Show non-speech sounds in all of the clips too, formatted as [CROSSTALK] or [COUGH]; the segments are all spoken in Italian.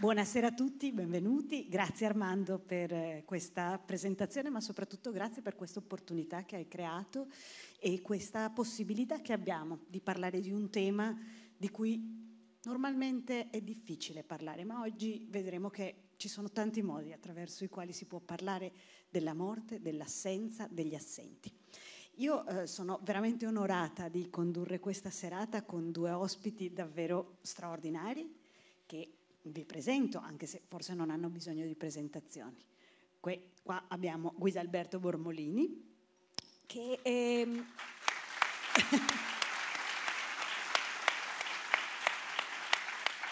Buonasera a tutti, benvenuti. Grazie Armando per eh, questa presentazione, ma soprattutto grazie per questa opportunità che hai creato e questa possibilità che abbiamo di parlare di un tema di cui normalmente è difficile parlare, ma oggi vedremo che ci sono tanti modi attraverso i quali si può parlare della morte, dell'assenza, degli assenti. Io eh, sono veramente onorata di condurre questa serata con due ospiti davvero straordinari che vi presento, anche se forse non hanno bisogno di presentazioni. Que- qua abbiamo Guisalberto Bormolini, che è... Ehm, [LAUGHS]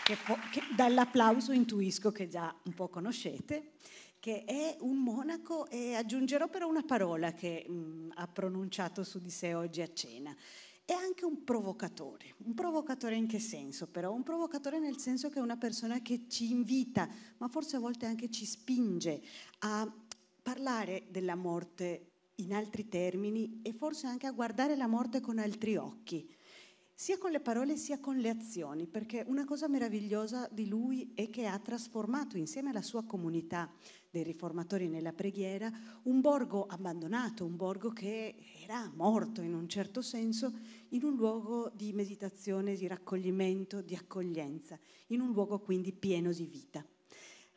che, che, dall'applauso intuisco che già un po' conoscete, che è un monaco e aggiungerò però una parola che mh, mm, ha pronunciato su di sé oggi a cena è anche un provocatore. Un provocatore in che senso però? Un provocatore nel senso che è una persona che ci invita, ma forse a volte anche ci spinge a parlare della morte in altri termini e forse anche a guardare la morte con altri occhi sia con le parole sia con le azioni, perché una cosa meravigliosa di lui è che ha trasformato insieme alla sua comunità dei riformatori nella preghiera un borgo abbandonato, un borgo che era morto in un certo senso, in un luogo di meditazione, di raccoglimento, di accoglienza, in un luogo quindi pieno di vita.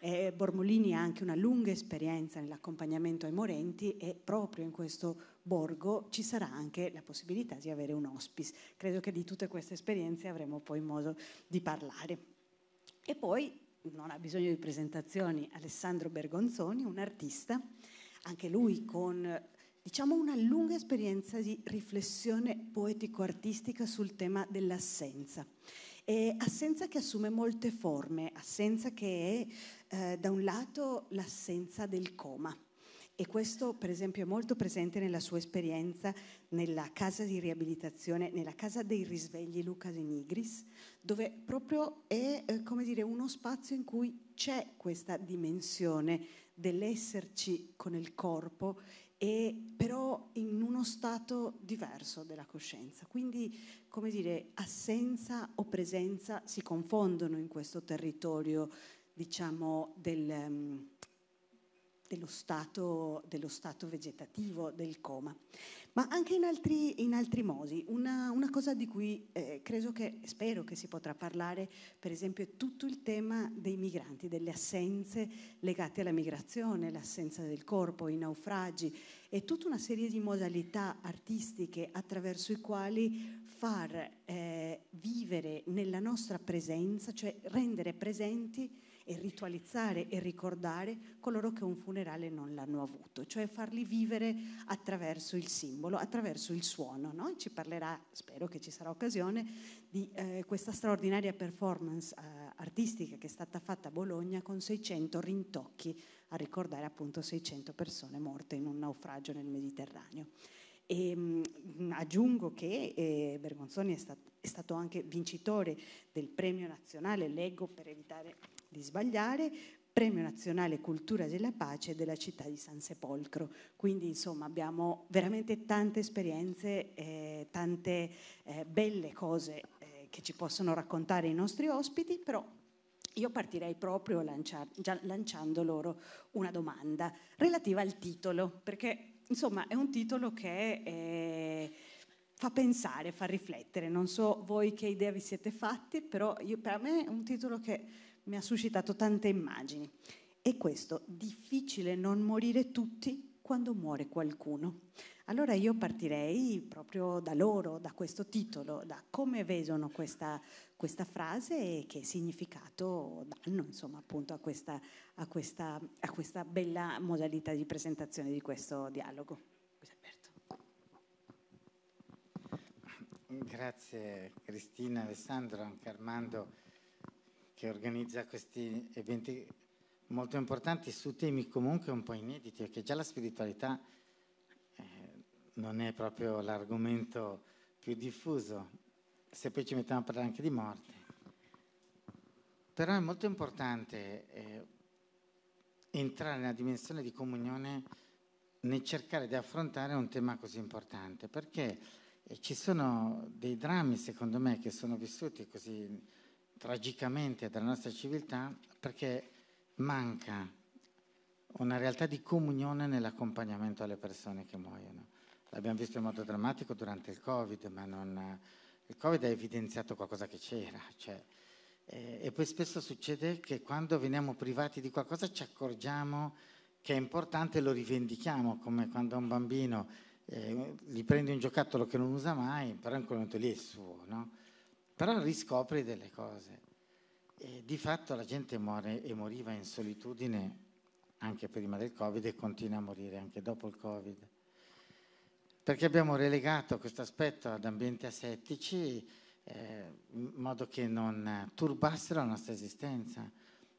Eh, Bormolini ha anche una lunga esperienza nell'accompagnamento ai morenti e proprio in questo borgo ci sarà anche la possibilità di avere un hospice. Credo che di tutte queste esperienze avremo poi modo di parlare. E poi, non ha bisogno di presentazioni, Alessandro Bergonzoni, un artista, anche lui con diciamo una lunga esperienza di riflessione poetico-artistica sul tema dell'assenza. E assenza che assume molte forme, assenza che è eh, da un lato l'assenza del coma, e questo, per esempio, è molto presente nella sua esperienza nella casa di riabilitazione, nella casa dei risvegli Luca De Nigris, dove proprio è eh, dire, uno spazio in cui c'è questa dimensione dell'esserci con il corpo e però in uno stato diverso della coscienza. Quindi, come dire, assenza o presenza si confondono in questo territorio, diciamo, del, ehm, dello stato, dello stato vegetativo, del coma. Ma anche in altri, in altri mosi, una, una, cosa di cui eh, che, spero che si potrà parlare, per esempio, è tutto il tema dei migranti, delle assenze legate alla migrazione, l'assenza del corpo, i naufragi e tutta una serie di modalità artistiche attraverso i quali far eh, vivere nella nostra presenza, cioè rendere presenti e ritualizzare e ricordare coloro che un funerale non l'hanno avuto, cioè farli vivere attraverso il simbolo, attraverso il suono. No? Ci parlerà, spero che ci sarà occasione, di eh, questa straordinaria performance eh, artistica che è stata fatta a Bologna con 600 rintocchi a ricordare appunto 600 persone morte in un naufragio nel Mediterraneo. E, mm, aggiungo che eh, Bergonzoni è, stato anche vincitore del premio nazionale leggo per evitare di sbagliare, Premio Nazionale Cultura della Pace della città di San Sepolcro. Quindi insomma abbiamo veramente tante esperienze, eh, tante eh, belle cose eh, che ci possono raccontare i nostri ospiti, però io partirei proprio lanciar, lanciando loro una domanda relativa al titolo, perché insomma è un titolo che eh, fa pensare, fa riflettere. Non so voi che idea vi siete fatti, però io, per me è un titolo che mi ha suscitato tante immagini. E questo, difficile non morire tutti quando muore qualcuno. Allora io partirei proprio da loro, da questo titolo, da come vedono questa, questa frase e che significato danno insomma, appunto a questa, a, questa, a questa bella modalità di presentazione di questo dialogo. Grazie Cristina, Alessandro, anche Armando che organizza questi eventi molto importanti su temi comunque un po' inediti, perché già la spiritualità eh, non è proprio l'argomento più diffuso, se poi ci mettiamo a parlare anche di morte. Però è molto importante eh, entrare nella dimensione di comunione nel cercare di affrontare un tema così importante, perché eh, ci sono dei drammi, secondo me, che sono vissuti così tragicamente della nostra civiltà perché manca una realtà di comunione nell'accompagnamento alle persone che muoiono. L'abbiamo visto in modo drammatico durante il Covid, ma non, il Covid ha evidenziato qualcosa che c'era. Cioè, eh, e poi spesso succede che quando veniamo privati di qualcosa ci accorgiamo che è importante e lo rivendichiamo, come quando un bambino eh, gli prende un giocattolo che non usa mai, però in quel momento lì è suo, no? però riscopri delle cose. E di fatto la gente muore e moriva in solitudine anche prima del Covid e continua a morire anche dopo il Covid. Perché abbiamo relegato questo aspetto ad ambienti asettici eh, in modo che non turbassero la nostra esistenza.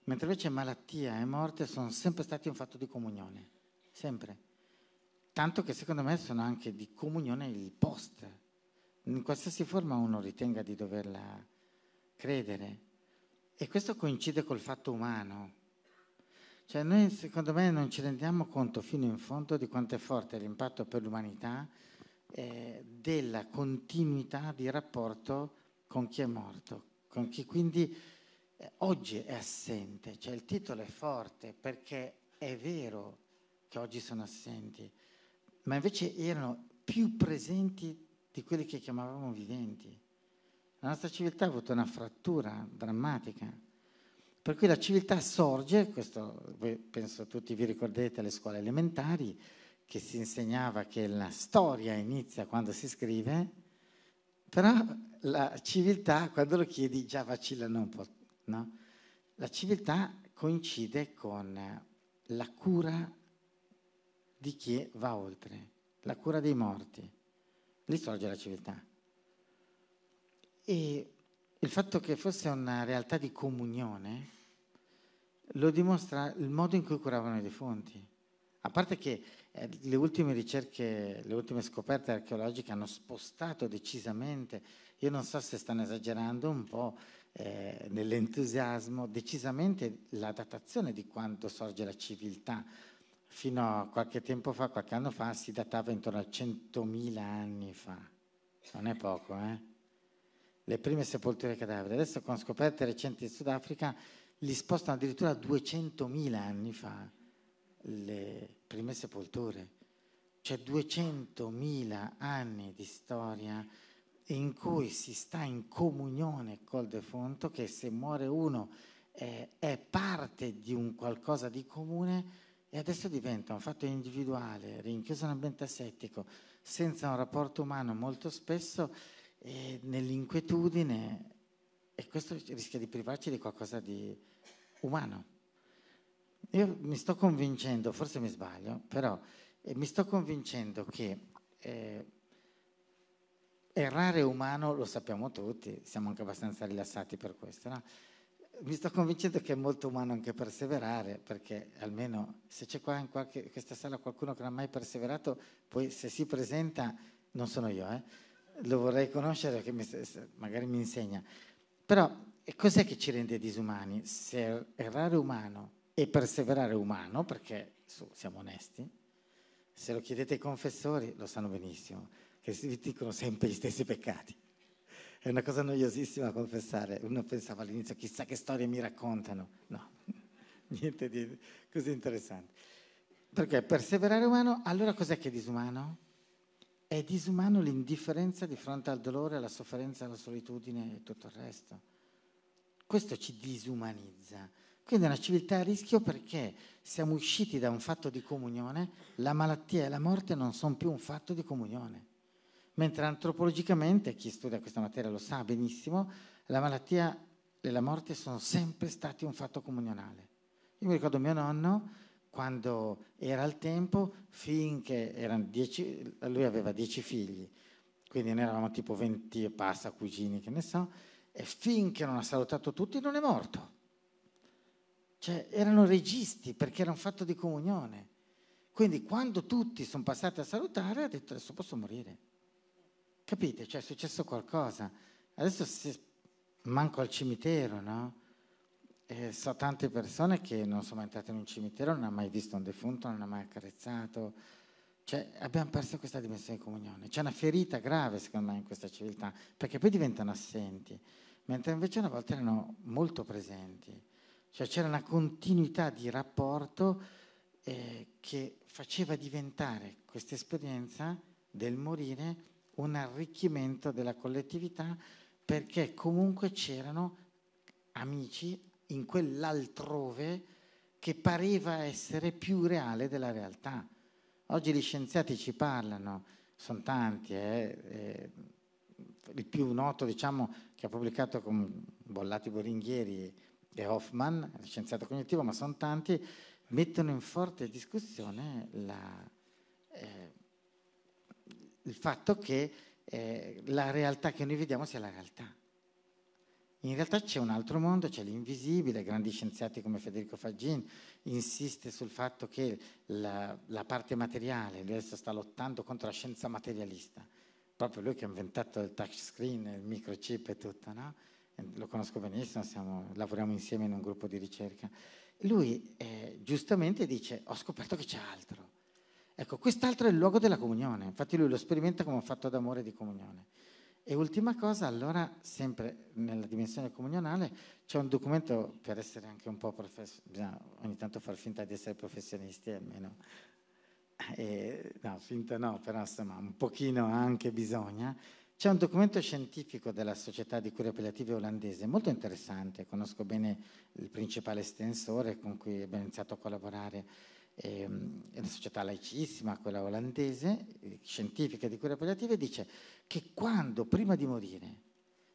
Mentre invece malattia e morte sono sempre stati un fatto di comunione, sempre. Tanto che secondo me sono anche di comunione il post, in qualsiasi forma uno ritenga di doverla credere. E questo coincide col fatto umano. Cioè noi secondo me non ci rendiamo conto fino in fondo di quanto è forte l'impatto per l'umanità eh, della continuità di rapporto con chi è morto, con chi quindi eh, oggi è assente. Cioè il titolo è forte perché è vero che oggi sono assenti, ma invece erano più presenti di quelli che chiamavamo viventi. La nostra civiltà ha avuto una frattura drammatica, per cui la civiltà sorge, questo penso tutti vi ricordate alle scuole elementari, che si insegnava che la storia inizia quando si scrive, però la civiltà, quando lo chiedi, già vacillano un po'. No? La civiltà coincide con la cura di chi va oltre, la cura dei morti. Lì sorge la civiltà. E il fatto che fosse una realtà di comunione lo dimostra il modo in cui curavano i defunti. A parte che eh, le ultime ricerche, le ultime scoperte archeologiche hanno spostato decisamente, io non so se stanno esagerando un po' eh, nell'entusiasmo, decisamente la datazione di quando sorge la civiltà, fino a qualche tempo fa, qualche anno fa, si datava intorno a 100.000 anni fa. Non è poco, eh? Le prime sepolture cadaveri. Adesso con scoperte recenti in Sudafrica li spostano addirittura 200.000 anni fa le prime sepolture. Cioè 200.000 anni di storia in cui si sta in comunione col defunto che se muore uno eh, è parte di un qualcosa di comune e adesso diventa un fatto individuale, rinchiuso in un ambiente asettico, senza un rapporto umano molto spesso eh, nell'inquietudine e questo rischia di privarci di qualcosa di umano. Io mi sto convincendo, forse mi sbaglio, però eh, mi sto convincendo che eh, errare umano lo sappiamo tutti, siamo anche abbastanza rilassati per questo, no? mi sto convincendo che è molto umano anche perseverare, perché almeno se c'è qua in qualche, questa sala qualcuno che non ha mai perseverato, poi se si presenta, non sono io, eh, lo vorrei conoscere, mi, magari mi insegna. Però cos'è che ci rende disumani? Se errare umano e perseverare umano, perché su, siamo onesti, se lo chiedete ai confessori lo sanno benissimo, che vi dicono sempre gli stessi peccati. È una cosa noiosissima confessare. Uno pensava all'inizio, chissà che storie mi raccontano. No, [LAUGHS] niente di così interessante. Perché perseverare umano, allora cos'è che è disumano? È disumano l'indifferenza di fronte al dolore, alla sofferenza, alla solitudine e tutto il resto. Questo ci disumanizza. Quindi è una civiltà a rischio perché siamo usciti da un fatto di comunione, la malattia e la morte non sono più un fatto di comunione mentre antropologicamente, chi studia questa materia lo sa benissimo, la malattia e la morte sono sempre stati un fatto comunionale. Io mi ricordo mio nonno, quando era al tempo, finché erano dieci, lui aveva dieci figli, quindi ne eravamo tipo 20 e passa, cugini, che ne so, e finché non ha salutato tutti non è morto. Cioè erano registi perché era un fatto di comunione. Quindi quando tutti sono passati a salutare ha detto adesso posso morire. Capite? Cioè è successo qualcosa. Adesso si, manco al cimitero, no? E so tante persone che non sono mai entrate in un cimitero, non hanno mai visto un defunto, non hanno mai accarezzato. Cioè, abbiamo perso questa dimensione di comunione. C'è una ferita grave, secondo me, in questa civiltà, perché poi diventano assenti, mentre invece una volta erano molto presenti. Cioè, c'era una continuità di rapporto eh, che faceva diventare questa esperienza del morire un arricchimento della collettività perché comunque c'erano amici in quell'altrove che pareva essere più reale della realtà. Oggi gli scienziati ci parlano, sono tanti, eh, eh, il più noto diciamo, che ha pubblicato con Bollati Boringhieri e Hoffman, scienziato cognitivo, ma sono tanti, mettono in forte discussione la, eh, il fatto che eh, la realtà che noi vediamo sia la realtà. In realtà c'è un altro mondo, c'è l'invisibile, grandi scienziati come Federico Faggin insiste sul fatto che la, la parte materiale, lui adesso sta lottando contro la scienza materialista, proprio lui che ha inventato il touchscreen, il microchip e tutto, no? Eh, lo conosco benissimo, siamo, lavoriamo insieme in un gruppo di ricerca. Lui eh, giustamente dice ho scoperto che c'è altro, Ecco, quest'altro è il luogo della comunione, infatti lui lo sperimenta come un fatto d'amore e di comunione. E ultima cosa, allora, sempre nella dimensione comunionale, c'è un documento, per essere anche un po' professionisti, bisogna ogni tanto far finta di essere professionisti almeno, e, no, finta no, però insomma un pochino anche bisogna, c'è un documento scientifico della Società di Cure Appellative olandese, molto interessante, conosco bene il principale estensore con cui abbiamo iniziato a collaborare, Ehm, è una società laicissima, quella olandese, eh, scientifica di cure palliativa, e dice che quando prima di morire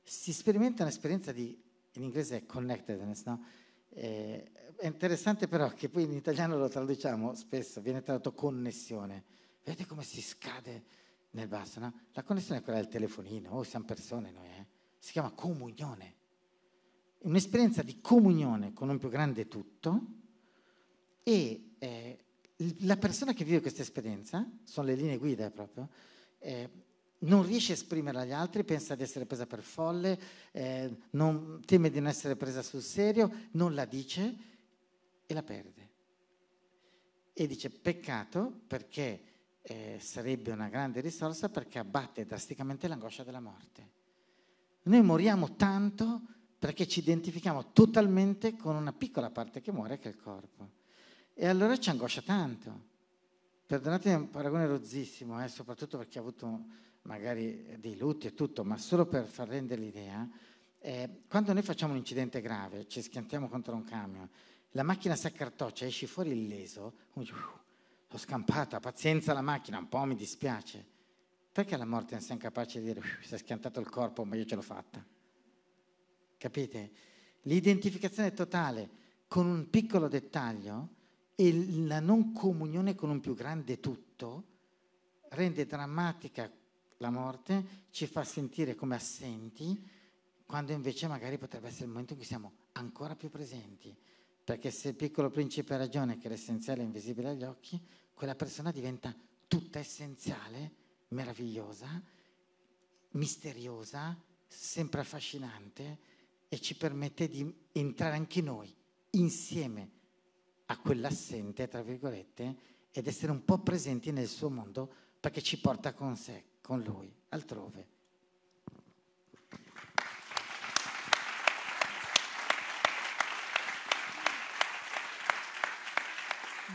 si sperimenta un'esperienza di, in inglese è connectedness, no? Eh, è interessante però che poi in italiano lo traduciamo spesso, viene tradotto connessione. Vedete come si scade nel basso, no? La connessione è quella del telefonino, oh siamo persone noi, eh? Si chiama comunione. Un'esperienza di comunione con un più grande tutto e eh, la persona che vive questa esperienza, sono le linee guida proprio, eh, non riesce a esprimerla agli altri, pensa di essere presa per folle, eh, non, teme di non essere presa sul serio, non la dice e la perde. E dice peccato perché eh, sarebbe una grande risorsa perché abbatte drasticamente l'angoscia della morte. Noi moriamo tanto perché ci identifichiamo totalmente con una piccola parte che muore che è il corpo. E allora ci angoscia tanto. Perdonate un paragone rozzissimo, eh, soprattutto per chi ha avuto magari dei lutti e tutto, ma solo per far rendere l'idea, eh, quando noi facciamo un incidente grave, ci schiantiamo contro un camion, la macchina si accartoccia, esci fuori illeso, uff, l'ho scampata, pazienza la macchina, un po' mi dispiace. Perché la morte non sia incapace di dire si è schiantato il corpo, ma io ce l'ho fatta? Capite? L'identificazione totale con un piccolo dettaglio e la non comunione con un più grande tutto rende drammatica la morte, ci fa sentire come assenti, quando invece magari potrebbe essere il momento in cui siamo ancora più presenti. Perché se il piccolo principe ha ragione che l'essenziale è invisibile agli occhi, quella persona diventa tutta essenziale, meravigliosa, misteriosa, sempre affascinante e ci permette di entrare anche noi insieme a quell'assente, tra virgolette, ed essere un po' presenti nel suo mondo perché ci porta con sé, con lui, altrove.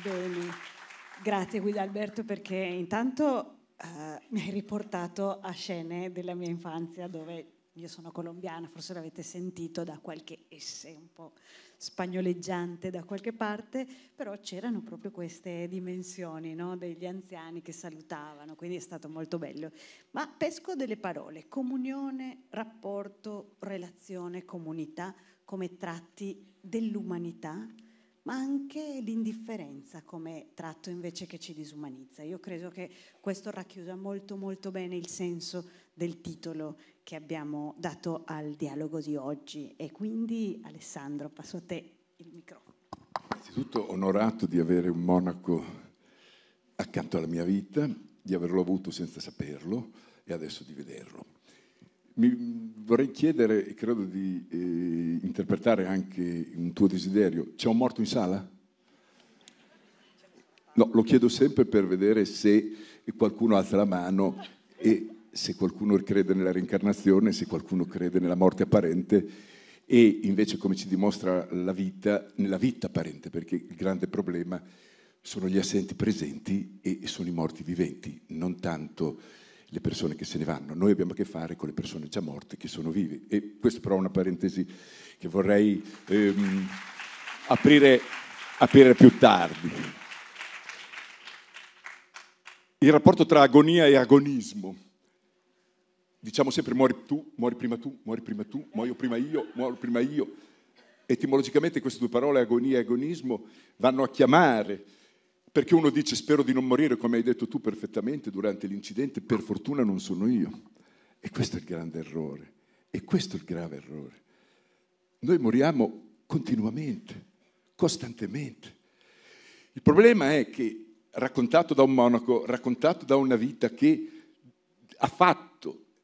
Bene, grazie Guido Alberto perché intanto eh, mi hai riportato a scene della mia infanzia dove io sono colombiana, forse l'avete sentito da qualche esse spagnoleggiante da qualche parte, però c'erano proprio queste dimensioni no? degli anziani che salutavano, quindi è stato molto bello. Ma pesco delle parole, comunione, rapporto, relazione, comunità, come tratti dell'umanità, ma anche l'indifferenza come tratto invece che ci disumanizza. Io credo che questo racchiusa molto molto bene il senso del titolo che abbiamo dato al dialogo di oggi e quindi Alessandro passo a te il microfono. Innanzitutto onorato di avere un monaco accanto alla mia vita, di averlo avuto senza saperlo e adesso di vederlo. Mi vorrei chiedere, e credo di eh, interpretare anche un tuo desiderio, c'è un morto in sala? No, lo chiedo sempre per vedere se qualcuno alza la mano e se qualcuno crede nella reincarnazione, se qualcuno crede nella morte apparente e invece come ci dimostra la vita, nella vita apparente, perché il grande problema sono gli assenti presenti e sono i morti viventi, non tanto le persone che se ne vanno. Noi abbiamo a che fare con le persone già morte che sono vive. E questa però è una parentesi che vorrei ehm, aprire, aprire più tardi il rapporto tra agonia e agonismo diciamo sempre muori tu, muori prima tu, muori prima tu, muoio prima io, muoio prima io. Etimologicamente queste due parole, agonia e agonismo, vanno a chiamare, perché uno dice spero di non morire, come hai detto tu perfettamente durante l'incidente, per fortuna non sono io. E questo è il grande errore, e questo è il grave errore. Noi moriamo continuamente, costantemente. Il problema è che, raccontato da un monaco, raccontato da una vita che ha fatto,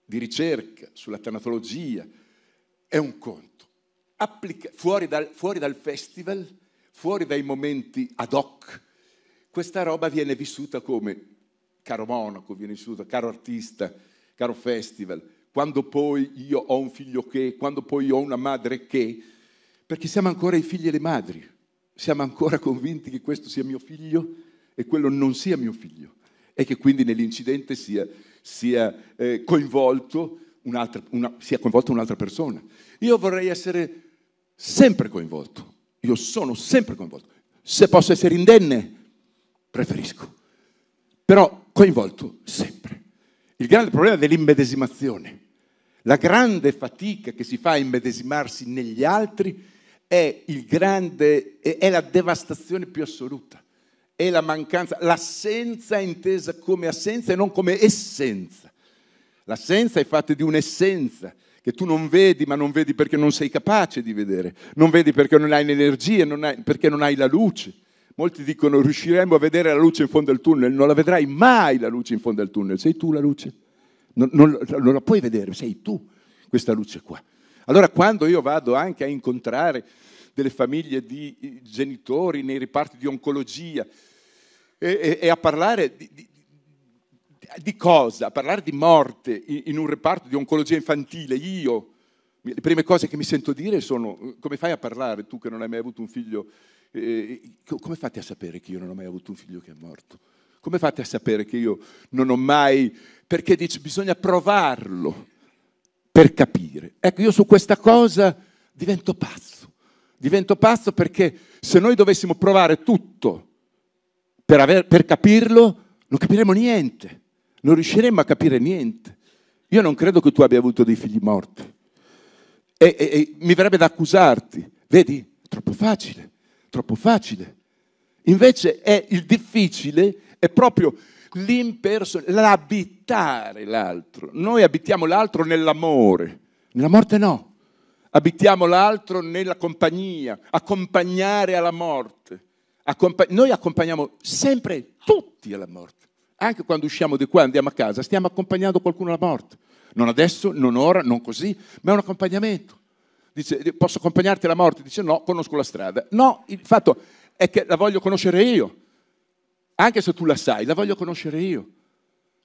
di ricerca, sulla tanatologia, è un conto. Applica, fuori, dal, fuori dal festival, fuori dai momenti ad hoc, questa roba viene vissuta come caro monaco, viene vissuta caro artista, caro festival, quando poi io ho un figlio che, quando poi io ho una madre che, perché siamo ancora i figli e le madri, siamo ancora convinti che questo sia mio figlio e quello non sia mio figlio e che quindi nell'incidente sia sia, eh, coinvolto un'altra, una, sia coinvolta un'altra persona. Io vorrei essere sempre coinvolto. Io sono sempre coinvolto. Se posso essere indenne, preferisco. Però coinvolto sempre. Il grande problema è dell'immedesimazione. La grande fatica che si fa a immedesimarsi negli altri è, grande, è la devastazione più assoluta è la mancanza, l'assenza intesa come assenza e non come essenza. L'assenza è fatta di un'essenza che tu non vedi, ma non vedi perché non sei capace di vedere, non vedi perché non hai l'energia, non hai, perché non hai la luce. Molti dicono riusciremo a vedere la luce in fondo al tunnel, non la vedrai mai la luce in fondo al tunnel, sei tu la luce, non, non, non la puoi vedere, sei tu questa luce qua. Allora quando io vado anche a incontrare delle famiglie di genitori nei reparti di oncologia, e, e a parlare di, di, di, cosa? A parlare di morte in, in un reparto di oncologia infantile, io, le prime cose che mi sento dire sono come fai a parlare tu che non hai mai avuto un figlio, eh, come fate a sapere che io non ho mai avuto un figlio che è morto? Come fate a sapere che io non ho mai... Perché dice, bisogna provarlo per capire. Ecco, io su questa cosa divento pazzo. Divento pazzo perché se noi dovessimo provare tutto per, aver, per capirlo non capiremo niente, non riusciremo a capire niente. Io non credo che tu abbia avuto dei figli morti. E, e, e mi verrebbe da accusarti, vedi, troppo facile, troppo facile. Invece è il difficile, è proprio l'impersonale, l'abitare l'altro. Noi abitiamo l'altro nell'amore, nella morte no. Abitiamo l'altro nella compagnia, accompagnare alla morte noi accompagniamo sempre tutti alla morte. Anche quando usciamo di qua e andiamo a casa, stiamo accompagnando qualcuno alla morte. Non adesso, non ora, non così, ma è un accompagnamento. Dice, posso accompagnarti alla morte? Dice, no, conosco la strada. No, il fatto è che la voglio conoscere io. Anche se tu la sai, la voglio conoscere io.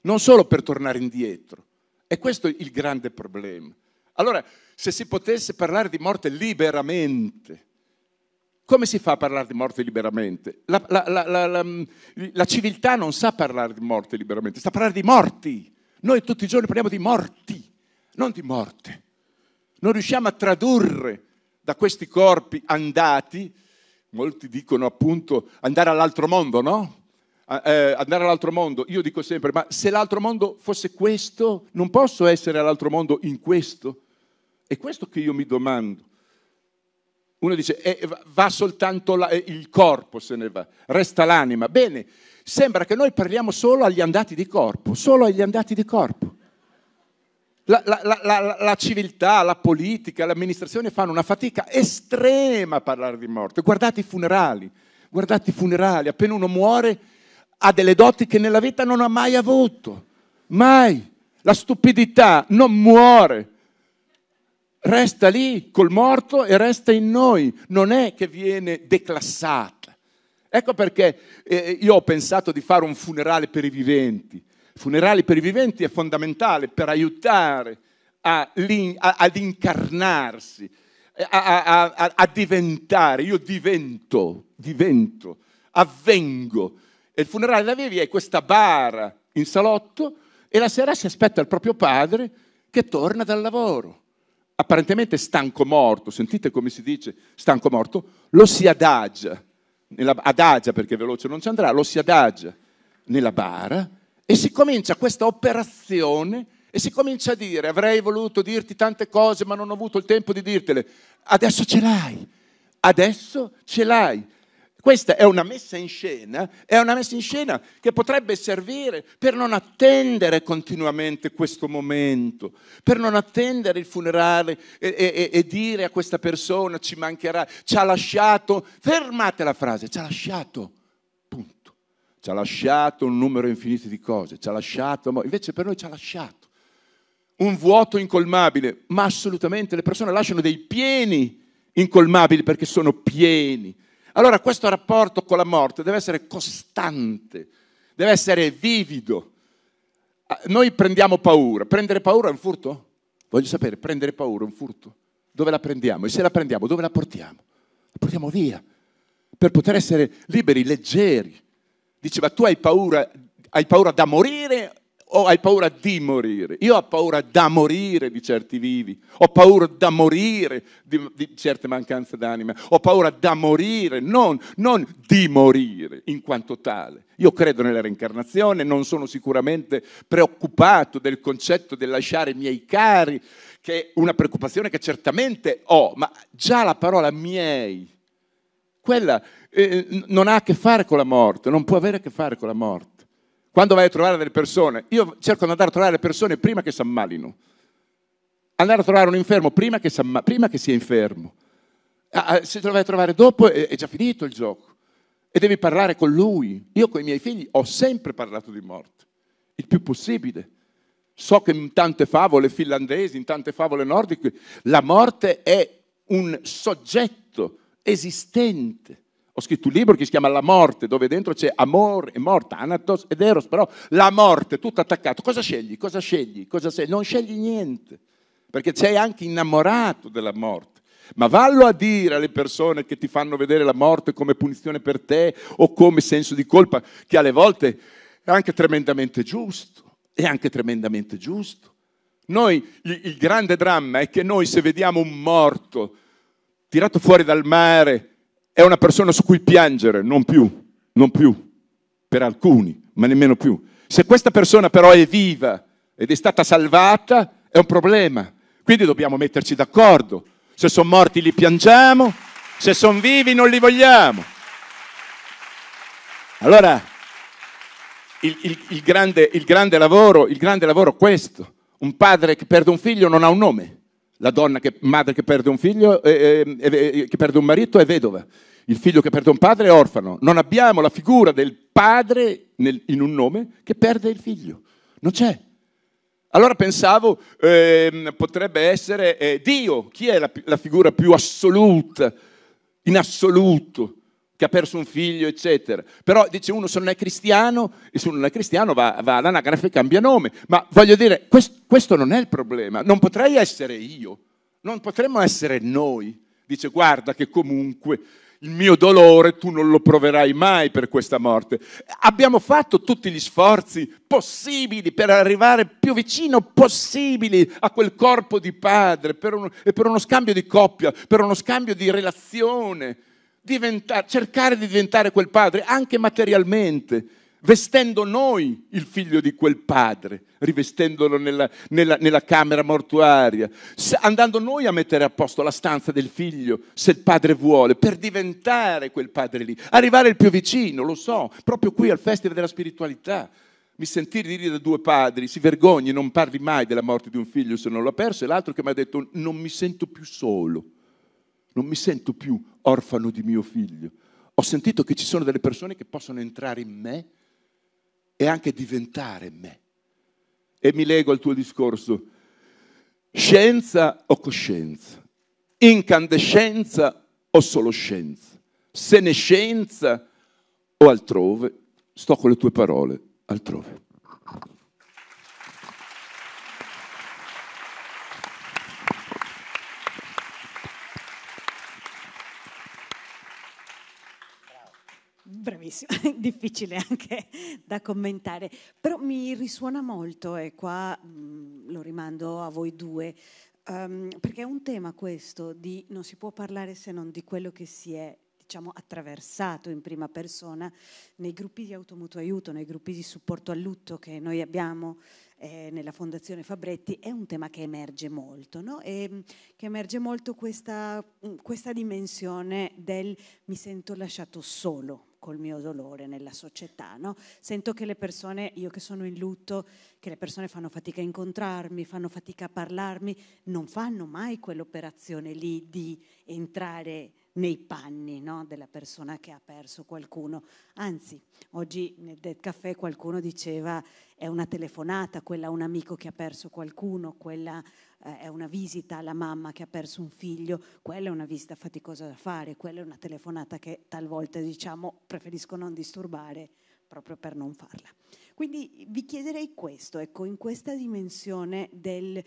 Non solo per tornare indietro. E questo è il grande problema. Allora, se si potesse parlare di morte liberamente, come si fa a parlare di morte liberamente? La, la, la, la mm, civiltà non sa parlare di morte liberamente, sta a parlare di morti. Noi tutti i giorni parliamo di morti, non di morte. Non riusciamo a tradurre da questi corpi andati, molti dicono appunto andare all'altro mondo, no? Eh, andare all'altro mondo, io dico sempre, ma se l'altro mondo fosse questo, non posso essere all'altro mondo in questo? È questo che io mi domando. Uno dice, eh, va soltanto la, eh, il corpo, se ne va, resta l'anima. Bene, sembra che noi parliamo solo agli andati di corpo, solo agli andati di corpo. La, la, la civiltà, la politica, l'amministrazione fanno una fatica estrema a parlare di morte. Guardate i funerali, guardate i funerali, appena uno muore ha delle doti che nella vita non ha mai avuto, mai. La stupidità non muore, resta lì col morto e resta in noi, non è che viene declassata. Ecco perché eh, io ho pensato di fare un funerale per i viventi. Funerale per i viventi è fondamentale per aiutare a, a, ad incarnarsi, eh, a, a, diventare. Io divento, divento, avvengo. E il funerale da Vivi è questa bara in salotto e la sera si aspetta il proprio padre che torna dal lavoro apparentemente stanco morto, sentite come si dice stanco morto, lo si adagia, nella, adagia perché veloce non ci andrà, lo si adagia nella bara e si comincia questa operazione e si comincia a dire avrei voluto dirti tante cose ma non ho avuto il tempo di dirtele, adesso ce l'hai, adesso ce l'hai, questa è una messa in scena, è una messa in scena che potrebbe servire per non attendere continuamente questo momento, per non attendere il funerale e, e, e dire a questa persona ci mancherà, ci ha lasciato, fermate la frase, ci ha lasciato, punto. Ci ha lasciato un numero infinito di cose, ci ha lasciato, invece per noi ci ha lasciato. Un vuoto incolmabile, ma assolutamente le persone lasciano dei pieni incolmabili perché sono pieni allora questo rapporto con la morte deve essere costante, deve essere vivido. Ah, noi prendiamo paura. Prendere paura è un furto? Voglio sapere, prendere paura è un furto? Dove la prendiamo? E se la prendiamo, dove la portiamo? La portiamo via, per poter essere liberi, leggeri. Diceva, tu hai paura, hai paura da morire o hai paura di morire? Io ho paura da morire di certi vivi, ho paura da morire di, di certe mancanze d'anima, ho paura da morire, non, non di morire in quanto tale. Io credo nella reincarnazione, non sono sicuramente preoccupato del concetto del lasciare i miei cari, che è una preoccupazione che certamente ho, ma già la parola miei, quella eh, non ha a che fare con la morte, non può avere a che fare con la morte. Quando vai a trovare delle persone, io cerco di andare a trovare le persone prima che si ammalino. Andare a trovare un infermo prima che, prima che sia infermo. Ah, ah, se te lo vai a trovare dopo è, è già finito il gioco e devi parlare con lui. Io con i miei figli ho sempre parlato di morte, il più possibile. So che in tante favole finlandesi, in tante favole nordiche, la morte è un soggetto esistente. Ho scritto un libro che si chiama La morte, dove dentro c'è amore e morte, Anatos ed Eros, però la morte, tutto attaccato. Cosa scegli? Cosa scegli? Cosa scegli? Non scegli niente, perché sei anche innamorato della morte. Ma vallo a dire alle persone che ti fanno vedere la morte come punizione per te o come senso di colpa, che alle volte è anche tremendamente giusto, è anche tremendamente giusto. Noi, il grande dramma è che noi se vediamo un morto tirato fuori dal mare, è una persona su cui piangere, non più, non più, per alcuni, ma nemmeno più. Se questa persona però è viva ed è stata salvata, è un problema. Quindi dobbiamo metterci d'accordo. Se sono morti li piangiamo, se sono vivi non li vogliamo. Allora, il, il, il, grande, il grande lavoro, il grande lavoro è questo. Un padre che perde un figlio non ha un nome la donna che, madre che perde un figlio, eh, eh, che perde un marito è vedova, il figlio che perde un padre è orfano. Non abbiamo la figura del padre nel, in un nome che perde il figlio, non c'è. Allora pensavo, eh, potrebbe essere eh, Dio, chi è la, la figura più assoluta, in assoluto, che ha perso un figlio, eccetera. Però dice uno se non è cristiano, e se non è cristiano va, va all'anagrafe e cambia nome. Ma voglio dire, questo, questo non è il problema. Non potrei essere io, non potremmo essere noi. Dice guarda che comunque il mio dolore tu non lo proverai mai per questa morte. Abbiamo fatto tutti gli sforzi possibili per arrivare più vicino possibile a quel corpo di padre, per uno, e per uno scambio di coppia, per uno scambio di relazione cercare di diventare quel padre, anche materialmente, vestendo noi il figlio di quel padre, rivestendolo nella, nella, nella camera mortuaria, andando noi a mettere a posto la stanza del figlio, se il padre vuole, per diventare quel padre lì, arrivare il più vicino, lo so, proprio qui al Festival della Spiritualità. Mi sentire dire da due padri, si vergogni, non parli mai della morte di un figlio se non l'ha perso, e l'altro che mi ha detto non mi sento più solo, non mi sento più orfano di mio figlio. Ho sentito che ci sono delle persone che possono entrare in me e anche diventare me. E mi leggo al tuo discorso. Scienza o coscienza? Incandescenza o solo scienza? Senescenza o altrove? Sto con le tue parole, altrove. bravissimo, [LAUGHS] difficile anche da commentare, però mi risuona molto e qua mm, lo rimando a voi due, um, perché è un tema questo di non si può parlare se non di quello che si è diciamo, attraversato in prima persona nei gruppi di automutuo aiuto, nei gruppi di supporto al lutto che noi abbiamo eh, nella Fondazione Fabretti, è un tema che emerge molto, no? e, mm, che emerge molto questa, mm, questa dimensione del mi sento lasciato solo col mio dolore nella società. No? Sento che le persone, io che sono in lutto, che le persone fanno fatica a incontrarmi, fanno fatica a parlarmi, non fanno mai quell'operazione lì di entrare nei panni no? della persona che ha perso qualcuno. Anzi, oggi nel Dead Café qualcuno diceva è una telefonata, quella a un amico che ha perso qualcuno, quella eh, è una visita alla mamma che ha perso un figlio, quella è una visita faticosa da fare, quella è una telefonata che talvolta diciamo preferisco non disturbare proprio per non farla. Quindi vi chiederei questo, ecco, in questa dimensione del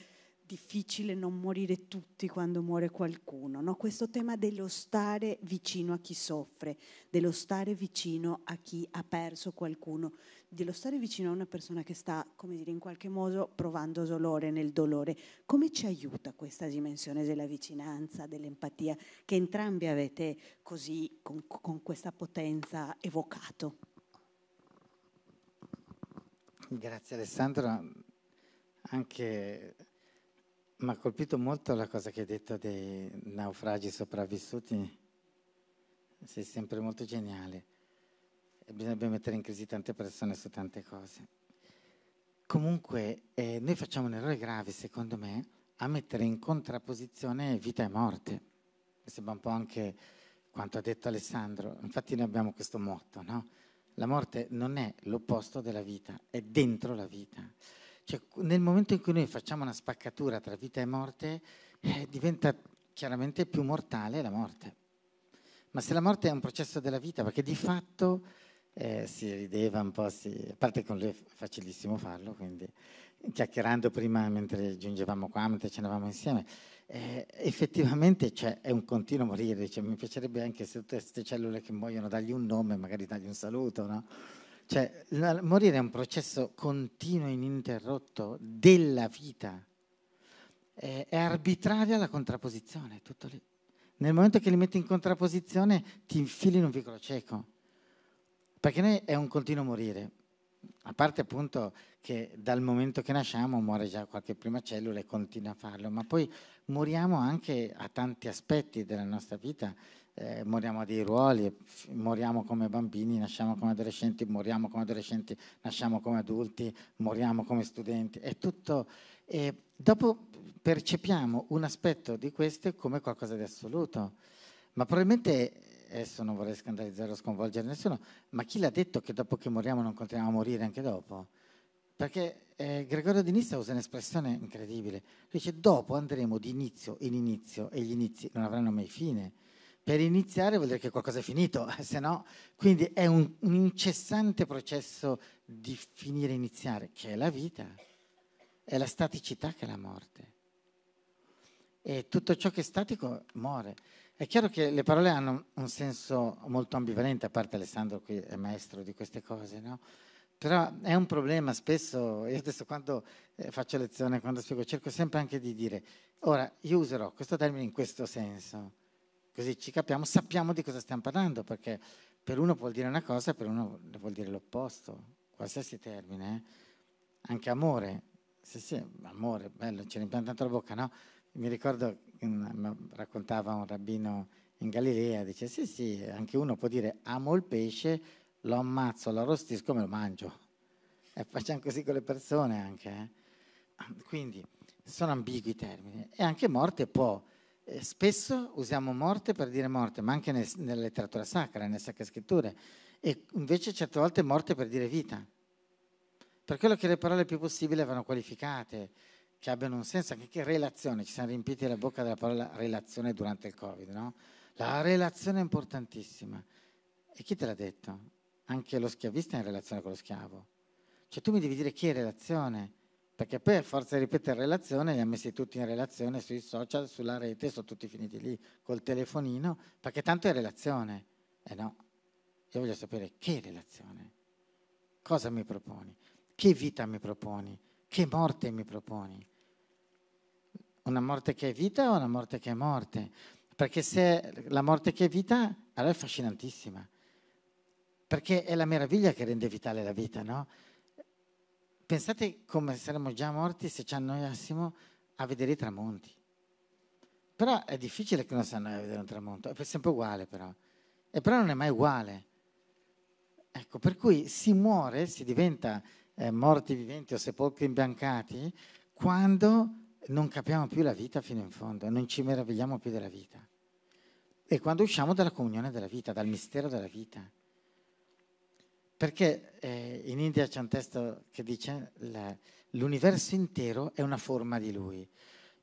difficile non morire tutti quando muore qualcuno, no? questo tema dello stare vicino a chi soffre, dello stare vicino a chi ha perso qualcuno, dello stare vicino a una persona che sta, come dire, in qualche modo provando dolore nel dolore. Come ci aiuta questa dimensione della vicinanza, dell'empatia che entrambi avete così con, con questa potenza evocato? Grazie Alessandra. Anche mi ha colpito molto la cosa che hai detto dei naufragi sopravvissuti, sei sempre molto geniale. E bisognerebbe mettere in crisi tante persone su tante cose. Comunque, eh, noi facciamo un errore grave, secondo me, a mettere in contrapposizione vita e morte. Mi sembra un po' anche quanto ha detto Alessandro. Infatti noi abbiamo questo motto, no? La morte non è l'opposto della vita, è dentro la vita. Cioè, nel momento in cui noi facciamo una spaccatura tra vita e morte, eh, diventa chiaramente più mortale la morte. Ma se la morte è un processo della vita, perché di fatto eh, si rideva un po', si, a parte con lei è facilissimo farlo, quindi chiacchierando prima mentre giungevamo qua, mentre cenavamo insieme, eh, effettivamente cioè, è un continuo morire, cioè, mi piacerebbe anche se tutte queste cellule che muoiono dargli un nome, magari dargli un saluto, no? Cioè, la, morire è un processo continuo, ininterrotto della vita. È, è arbitraria la contrapposizione, tutto lì. Nel momento che li metti in contrapposizione ti infili in un vicolo cieco. Perché noi è un continuo morire. A parte appunto che dal momento che nasciamo muore già qualche prima cellula e continua a farlo, ma poi moriamo anche a tanti aspetti della nostra vita eh, moriamo a dei ruoli, moriamo come bambini, nasciamo come adolescenti, moriamo come adolescenti, nasciamo come adulti, moriamo come studenti, è tutto... E dopo percepiamo un aspetto di questo come qualcosa di assoluto, ma probabilmente adesso non vorrei scandalizzare o sconvolgere nessuno, ma chi l'ha detto che dopo che moriamo non continuiamo a morire anche dopo? Perché eh, Gregorio di Nizza usa un'espressione incredibile. Dice dopo andremo di inizio in inizio e gli inizi non avranno mai fine. Per iniziare vuol dire che qualcosa è finito, [LAUGHS] se no, quindi è un, un incessante processo di finire e iniziare, che è la vita, è la staticità che è la morte. E tutto ciò che è statico muore. È chiaro che le parole hanno un senso molto ambivalente, a parte Alessandro qui è maestro di queste cose, no? Però è un problema spesso, io adesso quando eh, faccio lezione, quando spiego, cerco sempre anche di dire, ora io userò questo termine in questo senso così ci capiamo, sappiamo di cosa stiamo parlando, perché per uno vuol dire una cosa per uno vuol dire l'opposto, qualsiasi termine, eh? anche amore, sì sì, amore, bello, ce ne tanto la bocca, no? Mi ricordo, raccontava un rabbino in Galilea, dice sì sì, anche uno può dire amo il pesce, lo ammazzo, lo arrostisco me lo mangio. E facciamo così con le persone anche. Eh? Quindi sono ambigui i termini. E anche morte può eh, spesso usiamo morte per dire morte, ma anche nel, nella letteratura sacra, nelle sacre scritture, e invece certe volte morte per dire vita. Per quello che le parole più possibile vanno qualificate, che abbiano un senso, anche che relazione, ci siamo riempiti la bocca della parola relazione durante il Covid, no? La relazione è importantissima. E chi te l'ha detto? Anche lo schiavista è in relazione con lo schiavo. Cioè tu mi devi dire chi è relazione, perché poi a forza di ripetere relazione li ha messi tutti in relazione sui social, sulla rete, sono tutti finiti lì col telefonino, perché tanto è relazione. E eh no, io voglio sapere che relazione, cosa mi proponi, che vita mi proponi, che morte mi proponi. Una morte che è vita o una morte che è morte? Perché se è la morte che è vita, allora è affascinantissima. Perché è la meraviglia che rende vitale la vita, no? pensate come saremmo già morti se ci annoiassimo a vedere i tramonti. Però è difficile che non si annoia a vedere un tramonto, è sempre uguale però. E però non è mai uguale. Ecco, per cui si muore, si diventa eh, morti viventi o sepolcri imbiancati, quando non capiamo più la vita fino in fondo, non ci meravigliamo più della vita. E quando usciamo dalla comunione della vita, dal mistero della vita. Perché eh, in India c'è un testo che dice la, l'universo intero è una forma di lui.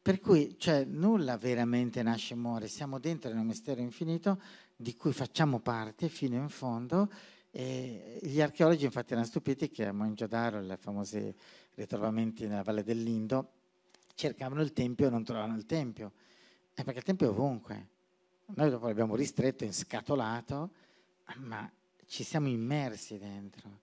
Per cui cioè, nulla veramente nasce e muore, siamo dentro in un mistero infinito di cui facciamo parte fino in fondo. E gli archeologi infatti erano stupiti che a Mohenjo-Daro, i famosi ritrovamenti nella Valle dell'Indo, cercavano il Tempio e non trovavano il Tempio. È eh, perché il Tempio è ovunque. Noi dopo l'abbiamo ristretto, inscatolato, ma ci siamo immersi dentro.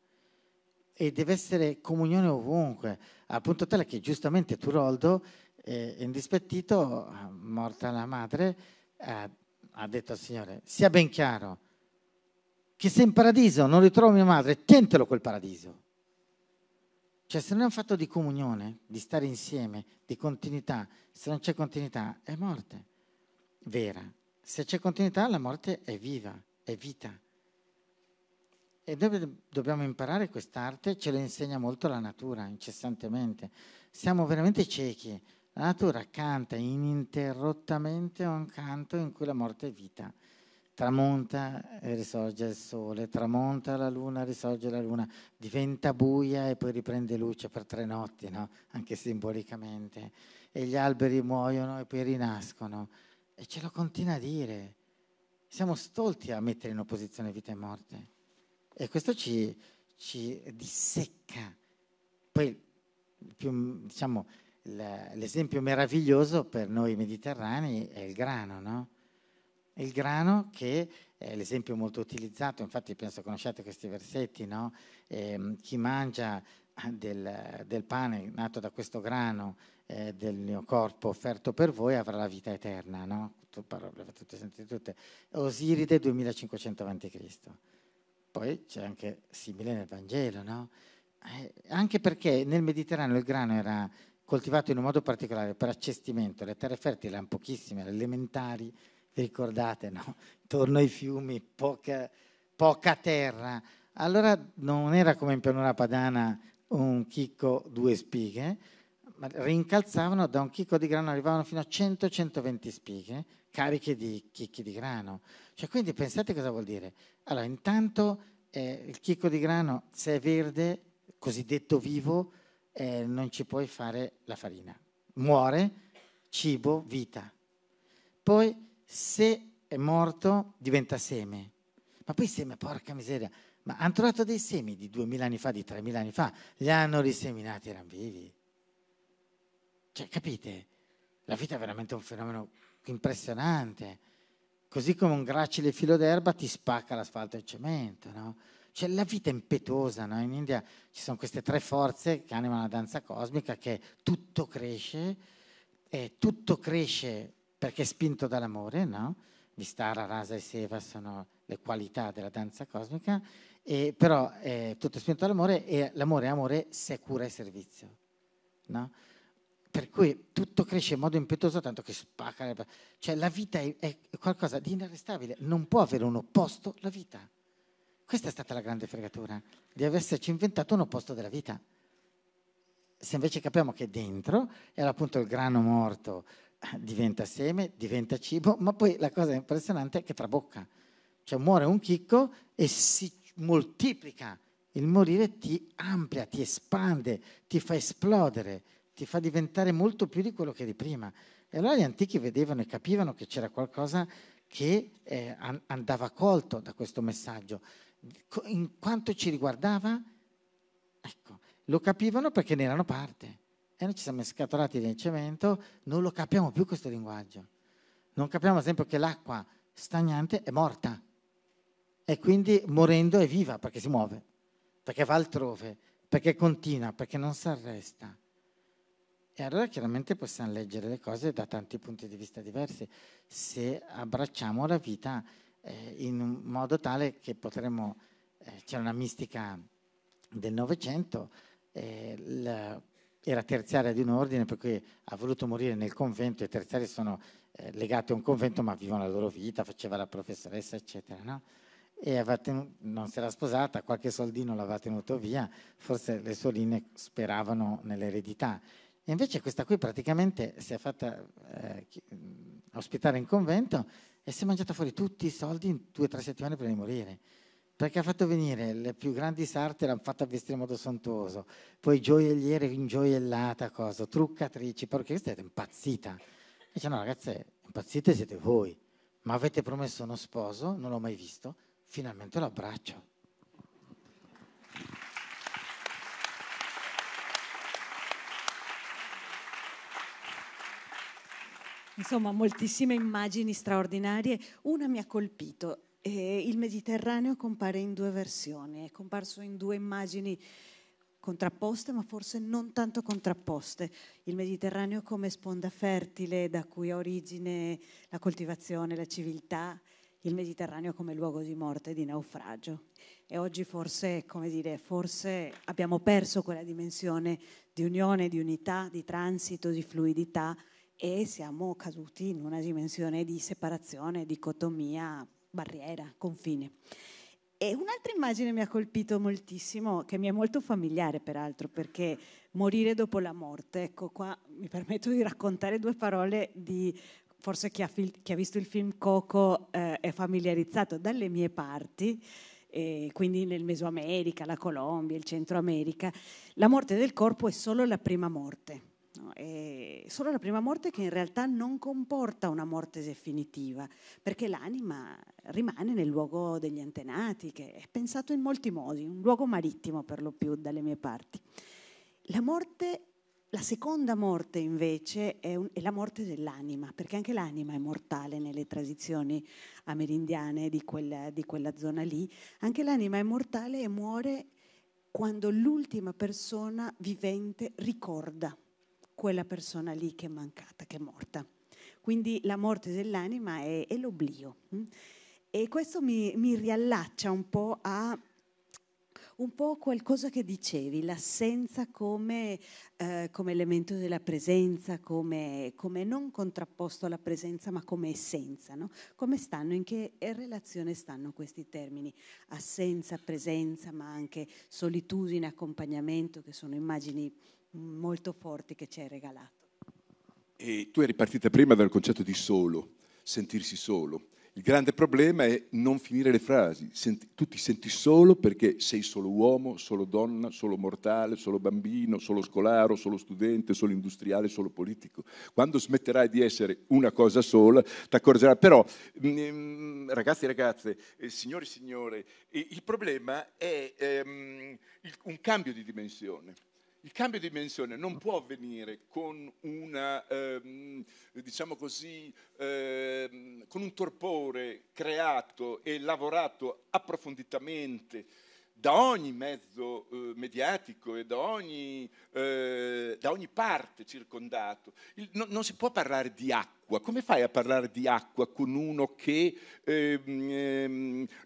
E deve essere comunione ovunque, al punto tale che giustamente Turoldo, eh, indispettito, morta la madre, eh, ha detto al Signore, sia ben chiaro, che se in paradiso non ritrovo mia madre, tentelo quel paradiso. Cioè se non è un fatto di comunione, di stare insieme, di continuità, se non c'è continuità è morte vera. Se c'è continuità la morte è viva, è vita. E noi dobbiamo imparare quest'arte, ce la insegna molto la natura, incessantemente. Siamo veramente ciechi. La natura canta ininterrottamente un canto in cui la morte è vita. Tramonta e eh, risorge il sole, tramonta la luna, risorge la luna, diventa buia e poi riprende luce per tre notti, no? anche simbolicamente. E gli alberi muoiono e poi rinascono. E ce lo continua a dire. Siamo stolti a mettere in opposizione vita e morte. E questo ci, ci dissecca. Poi, più, diciamo, l'esempio meraviglioso per noi mediterranei è il grano, no? Il grano che è l'esempio molto utilizzato, infatti penso conosciate questi versetti, no? Eh, chi mangia del, del, pane nato da questo grano eh, del mio corpo offerto per voi avrà la vita eterna, no? Tutte parole, tutte sentite tutte. Osiride 2500 a.C. Poi c'è anche simile nel Vangelo, no? Eh, anche perché nel Mediterraneo il grano era coltivato in un modo particolare per accestimento, le terre fertili erano pochissime, le elementari, vi ricordate, no? Torno ai fiumi, poca, poca terra. Allora non era come in pianura padana un chicco, due spighe, ma rincalzavano da un chicco di grano, arrivavano fino a 100-120 spighe cariche di chicchi di grano. Cioè, quindi pensate cosa vuol dire? Allora, intanto eh, il chicco di grano, se è verde, cosiddetto vivo, eh, non ci puoi fare la farina. Muore, cibo, vita. Poi, se è morto, diventa seme. Ma poi seme, porca miseria, ma hanno trovato dei semi di duemila anni fa, di tremila anni fa, li hanno riseminati, erano vivi. Cioè, capite? La vita è veramente un fenomeno impressionante. Così come un gracile filo d'erba ti spacca l'asfalto e il cemento, no? Cioè la vita è impetuosa, no? In India ci sono queste tre forze che animano la danza cosmica, che tutto cresce, e tutto cresce perché è spinto dall'amore, no? Vistara, Rasa e Seva sono le qualità della danza cosmica, e, però eh, è tutto spinto dall'amore e l'amore è amore se cura e servizio. No? per cui tutto cresce in modo impetuoso, tanto che spacca. Cioè la vita è, è qualcosa di inarrestabile, non può avere un opposto la vita. Questa è stata la grande fregatura, di aversi inventato un opposto della vita. Se invece capiamo che dentro e appunto il grano morto, diventa seme, diventa cibo, ma poi la cosa impressionante è che trabocca. Cioè muore un chicco e si moltiplica. Il morire ti amplia, ti espande, ti fa esplodere ti fa diventare molto più di quello che eri prima. E allora gli antichi vedevano e capivano che c'era qualcosa che eh, andava colto da questo messaggio. In quanto ci riguardava, ecco, lo capivano perché ne erano parte. E noi ci siamo scatolati nel cemento, non lo capiamo più questo linguaggio. Non capiamo ad esempio che l'acqua stagnante è morta e quindi morendo è viva perché si muove, perché va altrove, perché continua, perché non si arresta. E allora chiaramente possiamo leggere le cose da tanti punti di vista diversi, se abbracciamo la vita eh, in un modo tale che potremmo, eh, c'è una mistica del Novecento, eh, la, era terziaria di un ordine per cui ha voluto morire nel convento, i terziari sono eh, legati a un convento ma vivono la loro vita, faceva la professoressa eccetera, no? e tenuto, non si era sposata, qualche soldino l'aveva tenuto via, forse le sue linee speravano nell'eredità e invece questa qui praticamente si è fatta eh, mm, ospitare in convento e si è mangiata fuori tutti i soldi in due o tre settimane prima di morire. Perché ha fatto venire le più grandi sarte, l'hanno fatta vestire in modo sontuoso, poi gioielliere inggioiellata, cosa, truccatrici, perché questa è impazzita. Dice no ragazze, impazzite siete voi, ma avete promesso uno sposo, non l'ho mai visto, finalmente l'abbraccio. Insomma, moltissime immagini straordinarie. Una mi ha colpito. Eh, il Mediterraneo compare in due versioni, è comparso in due immagini contrapposte, ma forse non tanto contrapposte. Il Mediterraneo come sponda fertile da cui ha origine la coltivazione, la civiltà, il Mediterraneo come luogo di morte, di naufragio. E oggi forse, come dire, forse abbiamo perso quella dimensione di unione, di unità, di transito, di fluidità e siamo caduti in una dimensione di separazione, dicotomia, barriera, confine. E un'altra immagine mi ha colpito moltissimo, che mi è molto familiare peraltro, perché morire dopo la morte, ecco qua mi permetto di raccontare due parole di forse chi ha, fil- chi ha visto il film Coco eh, è familiarizzato dalle mie parti, eh, quindi nel Mesoamerica, la Colombia, il Centro America, la morte del corpo è solo la prima morte No, è solo la prima morte che in realtà non comporta una morte definitiva, perché l'anima rimane nel luogo degli antenati, che è pensato in molti modi, un luogo marittimo per lo più dalle mie parti. La morte, la seconda morte invece è, un, è la morte dell'anima, perché anche l'anima è mortale nelle tradizioni amerindiane di quella, di quella zona lì, anche l'anima è mortale e muore quando l'ultima persona vivente ricorda quella persona lì che è mancata, che è morta. Quindi la morte dell'anima è, è l'oblio. Mm? E questo mi, mi riallaccia un po' a un po' qualcosa che dicevi, l'assenza come, eh, come elemento della presenza, come, come, non contrapposto alla presenza ma come essenza. No? Come stanno, in che eh, relazione stanno questi termini? Assenza, presenza, ma anche solitudine, accompagnamento, che sono immagini molto forti che ci hai regalato. E tu eri partita prima dal concetto di solo, sentirsi solo. Il grande problema è non finire le frasi. Senti, tu ti senti solo perché sei solo uomo, solo donna, solo mortale, solo bambino, solo scolaro, solo studente, solo industriale, solo politico. Quando smetterai di essere una cosa sola, ti accorgerai. Però, mh, mm, mm, ragazzi e ragazze, eh, signori e signore, eh, il problema è ehm, il, un cambio di dimensione il cambio di dimensione non mm. può avvenire con, una, ehm, diciamo così, ehm, con un torpore creato e lavorato approfonditamente da ogni mezzo eh, mediatico e da ogni, eh, da ogni parte circondato. Il, no, non si può parlare di acqua. Come fai a parlare di acqua con uno che eh,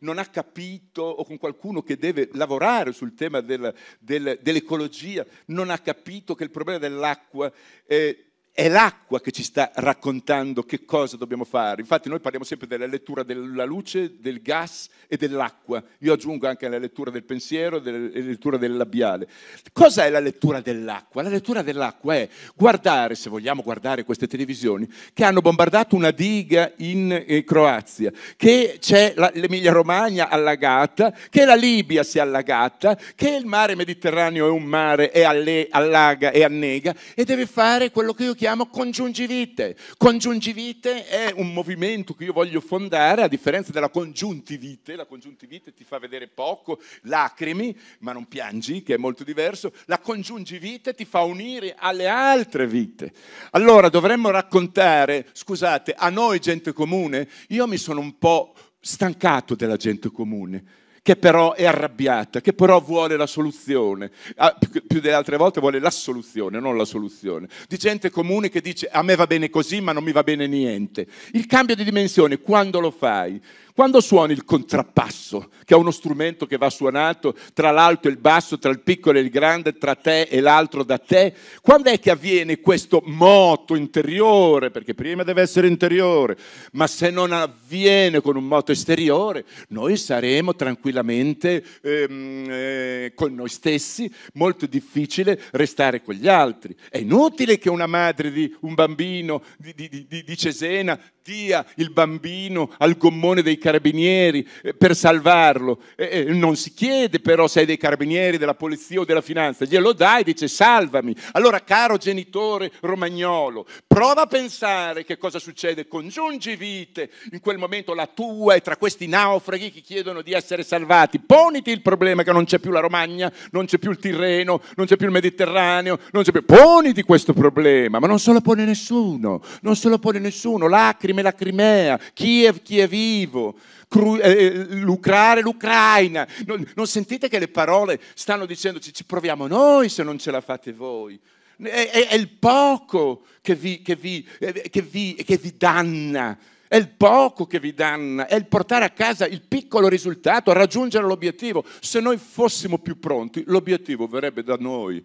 non ha capito o con qualcuno che deve lavorare sul tema del, del, dell'ecologia, non ha capito che il problema dell'acqua... Eh, è l'acqua che ci sta raccontando che cosa dobbiamo fare. Infatti noi parliamo sempre della lettura della luce, del gas e dell'acqua. Io aggiungo anche la lettura del pensiero e la lettura del labiale. Cosa è la lettura dell'acqua? La lettura dell'acqua è guardare, se vogliamo guardare queste televisioni, che hanno bombardato una diga in eh, Croazia, che c'è l'Emilia Romagna allagata, che la Libia si è allagata, che il mare Mediterraneo è un mare e alle, allaga e annega e deve fare quello che io chiedo chiamo congiungivite. Congiungivite è un movimento che io voglio fondare, a differenza della congiuntivite, la congiuntivite ti fa vedere poco, lacrimi, ma non piangi, che è molto diverso, la congiungivite ti fa unire alle altre vite. Allora dovremmo raccontare, scusate, a noi gente comune, io mi sono un po' stancato della gente comune che però è arrabbiata, che però vuole la soluzione, ah, più, più delle altre volte vuole la soluzione, non la soluzione, di gente comune che dice a me va bene così ma non mi va bene niente. Il cambio di dimensione, quando lo fai? Quando suoni il contrappasso, che è uno strumento che va suonato tra l'alto e il basso, tra il piccolo e il grande, tra te e l'altro da te, quando è che avviene questo moto interiore? Perché prima deve essere interiore, ma se non avviene con un moto esteriore, noi saremo tranquillamente ehm, eh, con noi stessi, molto difficile restare con gli altri. È inutile che una madre di un bambino di, di, di, di Cesena dia il bambino al gommone dei carabinieri eh, per salvarlo. Eh, eh, non si chiede però se è dei carabinieri, della polizia o della finanza, glielo dai e dice salvami. Allora, caro genitore romagnolo, prova a pensare che cosa succede, congiungi vite, in quel momento la tua e tra questi naufraghi che chiedono di essere salvati. Poniti il problema che non c'è più la Romagna, non c'è più il Tirreno, non c'è più il Mediterraneo, non c'è più... Poniti questo problema, ma non se lo pone nessuno, non se lo pone nessuno, lacrime la Crimea, Kiev, chi è vivo, cru- eh, eh, lucrare l'Ucraina. Non, non, sentite che le parole stanno dicendoci ci proviamo noi se non ce la fate voi. È, è, è il poco che vi, che, vi, eh, che, vi, che vi danna è il poco che vi danno, è il portare a casa il piccolo risultato, raggiungere l'obiettivo. Se noi fossimo più pronti, l'obiettivo verrebbe da noi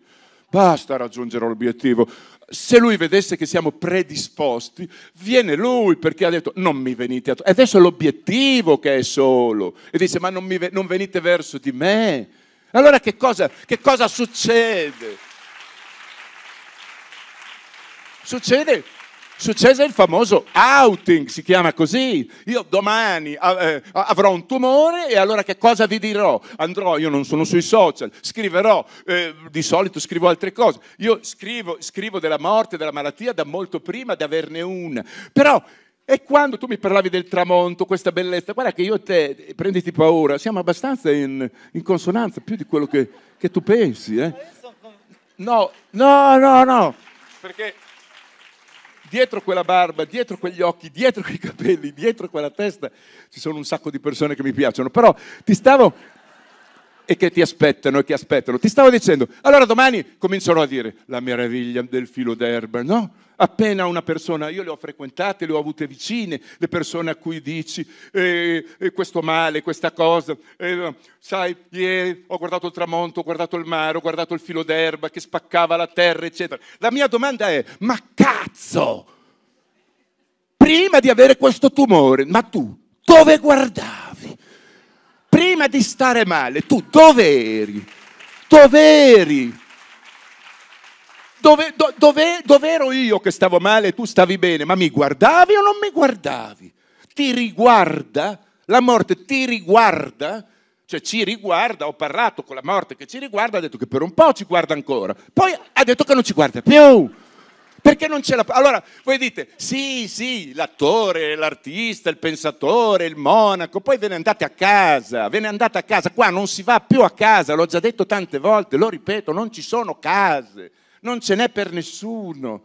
basta raggiungere l'obiettivo. Se lui vedesse che siamo predisposti, viene lui perché ha detto non mi venite attorno. Adesso è l'obiettivo che è solo. E dice ma non, mi, non venite verso di me. Allora che cosa, che cosa succede? Succede Successe il famoso outing, si chiama così. Io domani eh, avrò un tumore e allora che cosa vi dirò? Andrò, io non sono sui social, scriverò, eh, di solito scrivo altre cose. Io scrivo, scrivo della morte, della malattia da molto prima di averne una. Però e quando tu mi parlavi del tramonto, questa bellezza, guarda che io e te, eh, prenditi paura, siamo abbastanza in, in consonanza, più di quello che, che tu pensi. Eh? No, no, no, no, perché dietro quella barba, dietro quegli occhi, dietro quei capelli, dietro quella testa, ci sono un sacco di persone che mi piacciono, però ti stavo, e che ti aspettano e che aspettano. Ti stavo dicendo, allora domani comincerò a dire la meraviglia del filo d'erba, no? Appena una persona, io le ho frequentate, le ho avute vicine, le persone a cui dici eh, eh, questo male, questa cosa, eh, sai, ieri eh, ho guardato il tramonto, ho guardato il mare, ho guardato il filo d'erba che spaccava la terra, eccetera. La mia domanda è, ma cazzo, prima di avere questo tumore, ma tu dove guardavi? prima di stare male, tu dove eri? Dove eri? Dove, do, dove, dove ero io che stavo male e tu stavi bene? Ma mi guardavi o non mi guardavi? Ti riguarda? La morte ti riguarda? Cioè ci riguarda, ho parlato con la morte che ci riguarda, ha detto che per un po' ci guarda ancora, poi ha detto che non ci guarda più. Perché non c'è la... Allora, voi dite, sì, sì, l'attore, l'artista, il pensatore, il monaco, poi ve ne andate a casa, ve ne andate a casa. Qua non si va più a casa, l'ho già detto tante volte, lo ripeto, non ci sono case, non ce n'è per nessuno.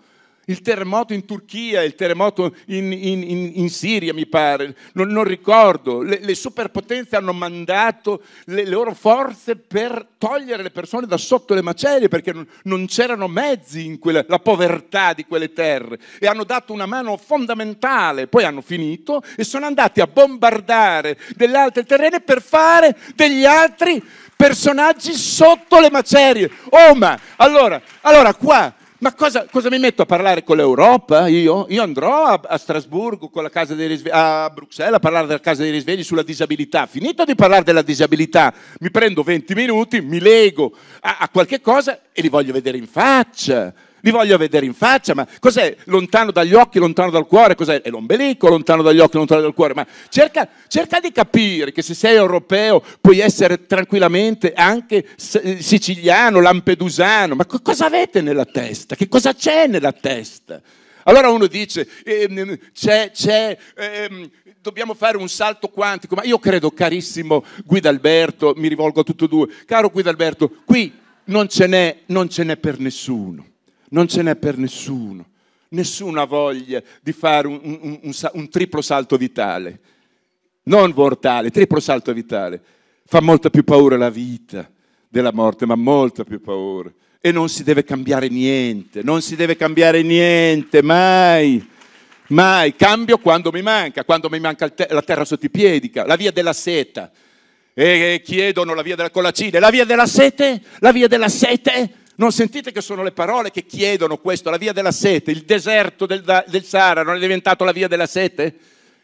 Il terremoto in Turchia, il terremoto in, in, in, in Siria, mi pare, non, non ricordo. Le, le, superpotenze hanno mandato le, le, loro forze per togliere le persone da sotto le macerie perché non, non c'erano mezzi in quella, la povertà di quelle terre e hanno dato una mano fondamentale. Poi hanno finito e sono andati a bombardare delle altre terrene per fare degli altri personaggi sotto le macerie. Oh, ma allora, allora qua ma cosa, cosa, mi metto a parlare con l'Europa? Io, io andrò a, a Strasburgo, risvegli, a Bruxelles, a parlare della Casa dei Risvegli sulla disabilità. Finito di parlare della disabilità, mi prendo 20 minuti, mi leggo a, a qualche cosa e li voglio vedere in faccia li voglio vedere in faccia, ma cos'è? Lontano dagli occhi, lontano dal cuore, cos'è? È l'ombelico, lontano dagli occhi, lontano dal cuore, ma cerca, cerca di capire che se sei europeo puoi essere tranquillamente anche siciliano, lampedusano, ma co- cosa avete nella testa? Che cosa c'è nella testa? Allora uno dice, ehm, c'è, c'è, ehm, dobbiamo fare un salto quantico, ma io credo, carissimo Guidalberto, mi rivolgo a tutti e due, caro Guidalberto, qui non ce n'è, non ce n'è per nessuno non ce n'è per nessuno. Nessuno ha voglia di fare un, un, un, un triplo salto vitale, non mortale, triplo salto vitale. Fa molta più paura la vita della morte, ma molta più paura. E non si deve cambiare niente, non si deve cambiare niente, mai. Mai, cambio quando mi manca, quando mi manca te- la terra sotto i piedi, la via della seta. E chiedono la via della colacina, la via della sete, la via della sete. Non sentite che sono le parole che chiedono questo, la via della sete, il deserto del, del Sahara non è diventato la via della sete?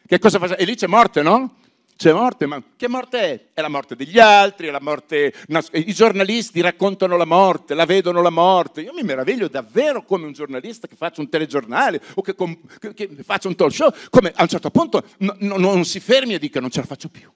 Che cosa fa? E lì c'è morte, no? C'è morte, ma che morte è? È la morte degli altri, è la morte... I giornalisti raccontano la morte, la vedono la morte. Io mi meraviglio davvero come un giornalista che faccia un telegiornale o che, com... che faccia un talk show, come a un certo punto no, no, non si fermi e dica non ce la faccio più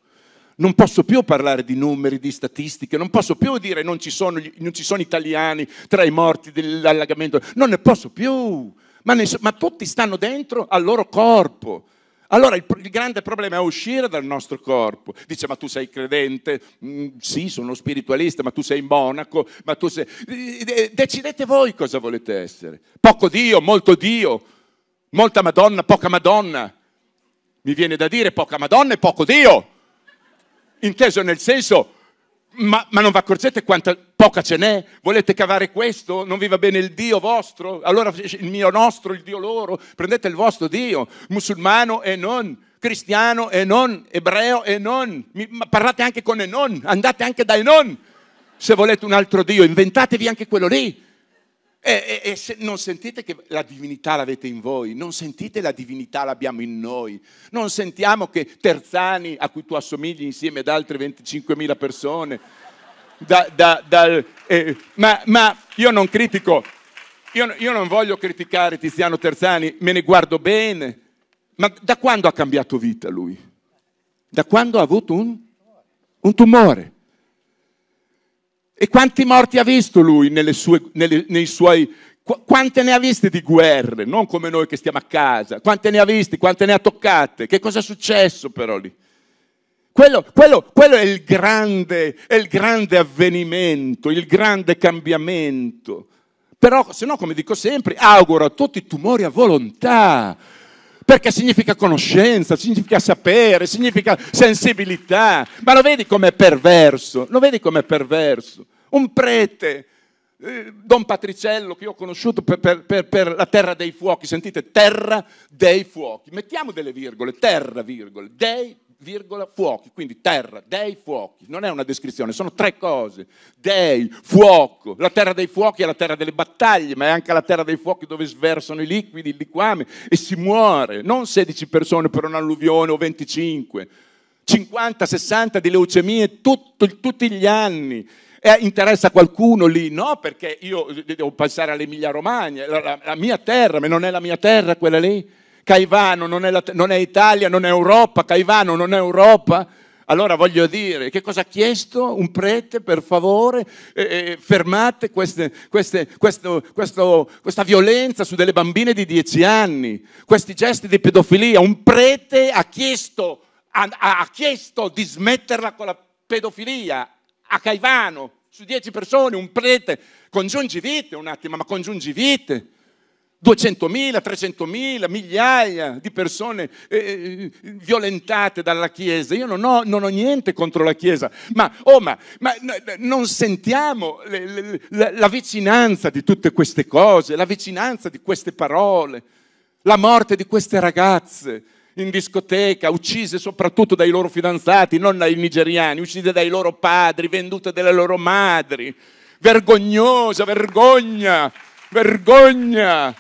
non posso più parlare di numeri, di statistiche, non posso più dire non ci sono, non ci sono italiani tra i morti dell'allagamento, non ne posso più, ma, ne, ma tutti stanno dentro al loro corpo. Allora il, il, grande problema è uscire dal nostro corpo. Dice, ma tu sei credente? Mm, sì, sono spiritualista, ma tu sei monaco, ma tu sei... Eh, decidete voi cosa volete essere. Poco Dio, molto Dio, molta Madonna, poca Madonna. Mi viene da dire poca Madonna e poco Dio inteso nel senso, ma, ma non vi accorgete quanta poca ce n'è? Volete cavare questo? Non vi va bene il Dio vostro? Allora il mio nostro, il Dio loro, prendete il vostro Dio, musulmano e non, cristiano e non, ebreo e non, Mi, parlate anche con e non, andate anche dai non. Se volete un altro Dio, inventatevi anche quello lì, e, e, e se non sentite che la divinità l'avete in voi, non sentite la divinità l'abbiamo in noi, non sentiamo che Terzani, a cui tu assomigli insieme ad altre 25.000 persone, da, da, dal, eh, ma, ma, io non critico, io, io non voglio criticare Tiziano Terzani, me ne guardo bene, ma da quando ha cambiato vita lui? Da quando ha avuto un, un tumore? E quanti morti ha visto lui nelle sue, nelle, nei suoi... Qu- quante ne ha viste di guerre? Non come noi che stiamo a casa. Quante ne ha viste? Quante ne ha toccate? Che cosa è successo però lì? Quello, quello, quello è, il grande, è il grande avvenimento, il grande cambiamento. Però, se no, come dico sempre, auguro a tutti tumori a volontà, perché significa conoscenza, significa sapere, significa sensibilità. Ma lo vedi com'è perverso? Lo vedi com'è perverso? Un prete, eh, Don Patriciello, che io ho conosciuto per, per, per, per, la terra dei fuochi, sentite, terra dei fuochi. Mettiamo delle virgole, terra, virgole, dei virgola, fuochi, quindi terra, dei fuochi, non è una descrizione, sono tre cose, dei, fuoco, la terra dei fuochi è la terra delle battaglie, ma è anche la terra dei fuochi dove sversano i liquidi, il liquame e si muore, non 16 persone per un'alluvione o 25, 50, 60 di leucemie tutto, tutti gli anni, eh, interessa qualcuno lì? No, perché io eh, devo pensare all'Emilia Romagna, la, la, la mia terra, ma non è la mia terra quella lì? Caivano non è, la, non è Italia, non è Europa, Caivano non è Europa. Allora voglio dire, che cosa ha chiesto un prete? Per favore, eh, fermate queste, queste, questo, questo, questa violenza su delle bambine di dieci anni, questi gesti di pedofilia. Un prete ha chiesto, ha, ha chiesto di smetterla con la pedofilia a Caivano, su dieci persone, un prete, congiungivite un attimo, ma congiungivite. 200.000, 300.000, migliaia di persone eh, eh, violentate dalla Chiesa. Io non ho, non ho, niente contro la Chiesa, ma, oh, ma, ma non sentiamo le, le, la, la vicinanza di tutte queste cose, la vicinanza di queste parole, la morte di queste ragazze, in discoteca, uccise soprattutto dai loro fidanzati, non dai nigeriani, uccise dai loro padri, vendute dalle loro madri. Vergognosa, vergogna, vergogna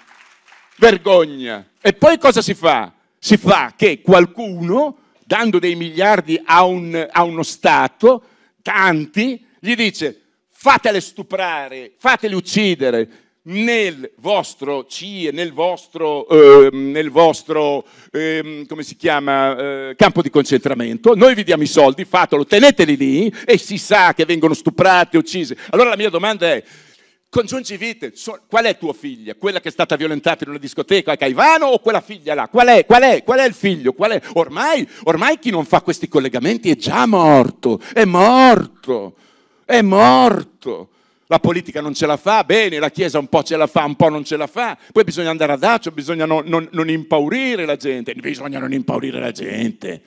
vergogna. E poi cosa si fa? Si fa che qualcuno, dando dei miliardi a, un, a uno Stato, tanti, gli dice fatele stuprare, fateli uccidere nel vostro CIE, nel vostro, eh, nel vostro eh, come si chiama, eh, campo di concentramento, noi vi diamo i soldi, fatelo, teneteli lì e si sa che vengono stuprati, uccisi. Allora la mia domanda è, Congiungi qual è tuo figlio? Quella che è stata violentata in una discoteca a Caivano o quella figlia là? Qual è? Qual è? Qual è il figlio? È? Ormai, ormai chi non fa questi collegamenti è già morto, è morto, è morto. La politica non ce la fa, bene, la Chiesa un po' ce la fa, un po' non ce la fa. Poi bisogna andare a daccio, bisogna non, non, non impaurire la gente. Bisogna non impaurire la gente.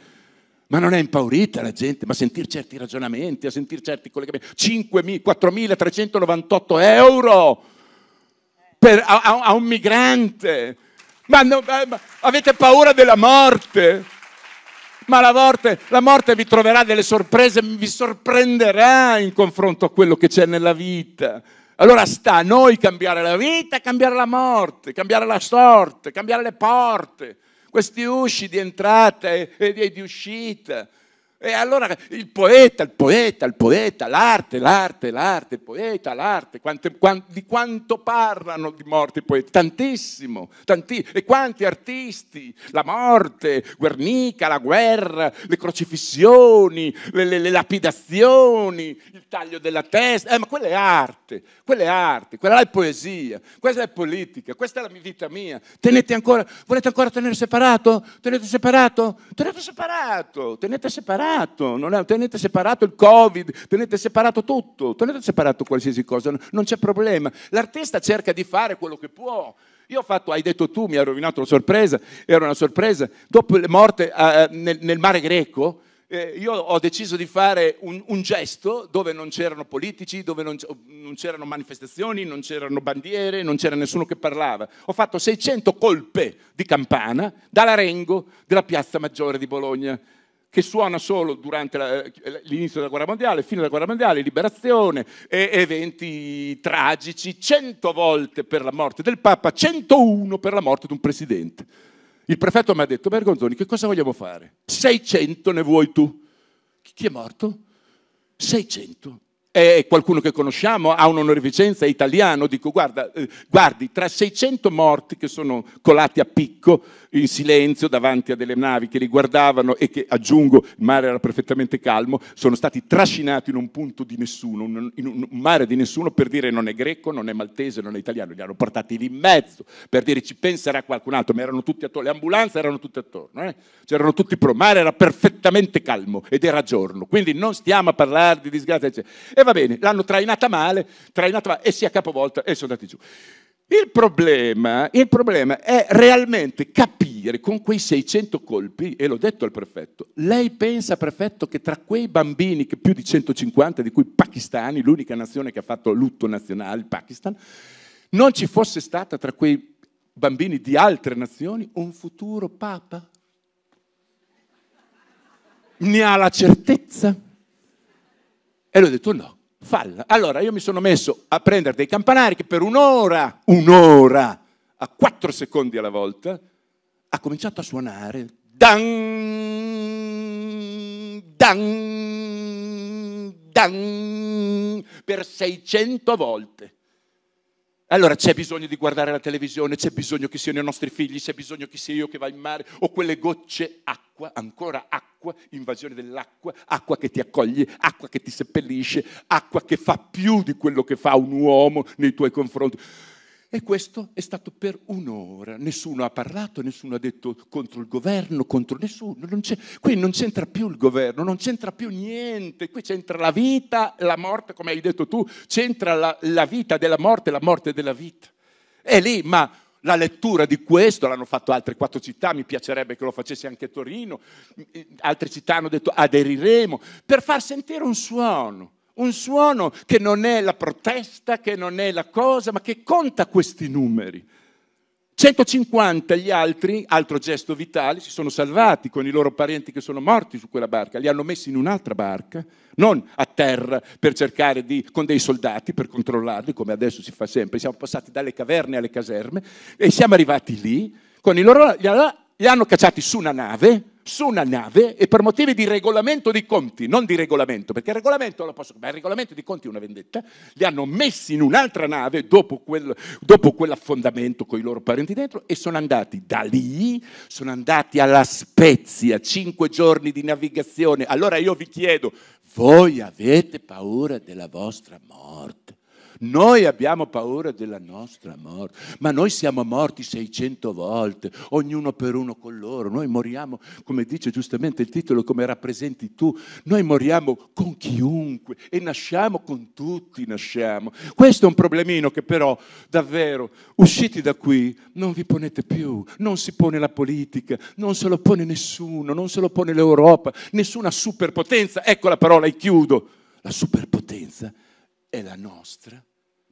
Ma non è impaurita la gente, ma a sentire certi ragionamenti, a sentire certi collegamenti. 5.000, 4.398 euro per, a, a, un migrante. Ma, no, ma, avete paura della morte? Ma la morte, la morte vi troverà delle sorprese, vi sorprenderà in confronto a quello che c'è nella vita. Allora sta a noi cambiare la vita, cambiare la morte, cambiare la sorte, cambiare le porte questi usci di entrata e, di uscita. E allora il poeta, il poeta, il poeta, l'arte, l'arte, l'arte, il poeta, l'arte, quanti, quanti, di quanto parlano di morte i poeti? Tantissimo, tanti, e quanti artisti, la morte, Guernica, la guerra, le crocifissioni, le, le, le lapidazioni, il taglio della testa, eh, ma quella è arte, quella è arte, quella là è poesia, questa è politica, questa è la mia vita mia, tenete ancora, volete ancora tenere separato? Tenete separato? Tenete separato, tenete separato separato, non è, tenete separato il Covid, tenete separato tutto, tenete separato qualsiasi cosa, non c'è problema. L'artista cerca di fare quello che può. Io ho fatto, hai detto tu, mi ha rovinato la sorpresa, era una sorpresa. Dopo le morte eh, nel, nel, mare greco, eh, io ho deciso di fare un, un, gesto dove non c'erano politici, dove non, non c'erano manifestazioni, non c'erano bandiere, non c'era nessuno che parlava. Ho fatto 600 colpe di campana dall'arengo della piazza maggiore di Bologna che suona solo durante la, eh, l'inizio della guerra mondiale, fine della guerra mondiale, liberazione, e eventi tragici, 100 volte per la morte del Papa, 101 per la morte di un presidente. Il prefetto mi ha detto, Bergonzoni, che cosa vogliamo fare? 600 ne vuoi tu? Chi è morto? 600. È qualcuno che conosciamo, ha un'onorificenza, è italiano, dico guarda, eh, guardi, tra 600 morti che sono colati a picco, in silenzio davanti a delle navi che li guardavano e che, aggiungo, il mare era perfettamente calmo, sono stati trascinati in un punto di nessuno, in un mare di nessuno per dire non è greco, non è maltese, non è italiano, li hanno portati lì in mezzo per dire ci penserà qualcun altro, ma erano tutti attorno, le ambulanze erano tutte attorno, eh? c'erano tutti pro, il mare era perfettamente calmo ed era giorno, quindi non stiamo a parlare di disgrazia, eccetera. E va bene, l'hanno trainata male, trainata male e si è capovolta e sono andati giù. Il problema, il problema, è realmente capire con quei 600 colpi, e l'ho detto al prefetto, lei pensa, prefetto, che tra quei bambini, che più di 150, di cui pakistani, l'unica nazione che ha fatto lutto nazionale, il Pakistan, non ci fosse stata tra quei bambini di altre nazioni un futuro papa? Ne ha la certezza? E l'ho detto no. Falla. Allora io mi sono messo a prendere dei campanari che per un'ora, un'ora, a quattro secondi alla volta, ha cominciato a suonare. Dan, dan, dan, per 600 volte. Allora c'è bisogno di guardare la televisione, c'è bisogno che siano i nostri figli, c'è bisogno che sia io che va in mare, o quelle gocce acqua, ancora acqua, invasione dell'acqua, acqua che ti accoglie, acqua che ti seppellisce, acqua che fa più di quello che fa un uomo nei tuoi confronti. E questo è stato per un'ora. Nessuno ha parlato, nessuno ha detto contro il governo, contro nessuno. Non qui non c'entra più il governo, non c'entra più niente. Qui c'entra la vita, la morte, come hai detto tu, c'entra la, la vita della morte, la morte della vita. È lì, ma la lettura di questo l'hanno fatto altre quattro città, mi piacerebbe che lo facesse anche Torino, altre città hanno detto aderiremo, per far sentire un suono un suono che non è la protesta, che non è la cosa, ma che conta questi numeri. 150 gli altri, altro gesto vitale, si sono salvati con i loro parenti che sono morti su quella barca, li hanno messi in un'altra barca, non a terra per cercare di, con dei soldati per controllarli, come adesso si fa sempre, siamo passati dalle caverne alle caserme e siamo arrivati lì, con i loro, li hanno cacciati su una nave, su una nave e per motivi di regolamento di conti, non di regolamento, perché il regolamento, lo posso, ma il regolamento di conti è una vendetta, li hanno messi in un'altra nave dopo, quel, dopo quell'affondamento con i loro parenti dentro e sono andati da lì, sono andati alla Spezia, cinque giorni di navigazione. Allora io vi chiedo, voi avete paura della vostra morte? Noi abbiamo paura della nostra morte, ma noi siamo morti 600 volte, ognuno per uno con loro. Noi moriamo, come dice giustamente il titolo, come rappresenti tu. Noi moriamo con chiunque e nasciamo con tutti, nasciamo. Questo è un problemino che però, davvero, usciti da qui, non vi ponete più. Non si pone la politica, non se lo pone nessuno, non se lo pone l'Europa, nessuna superpotenza. Ecco la parola e chiudo. La superpotenza è la nostra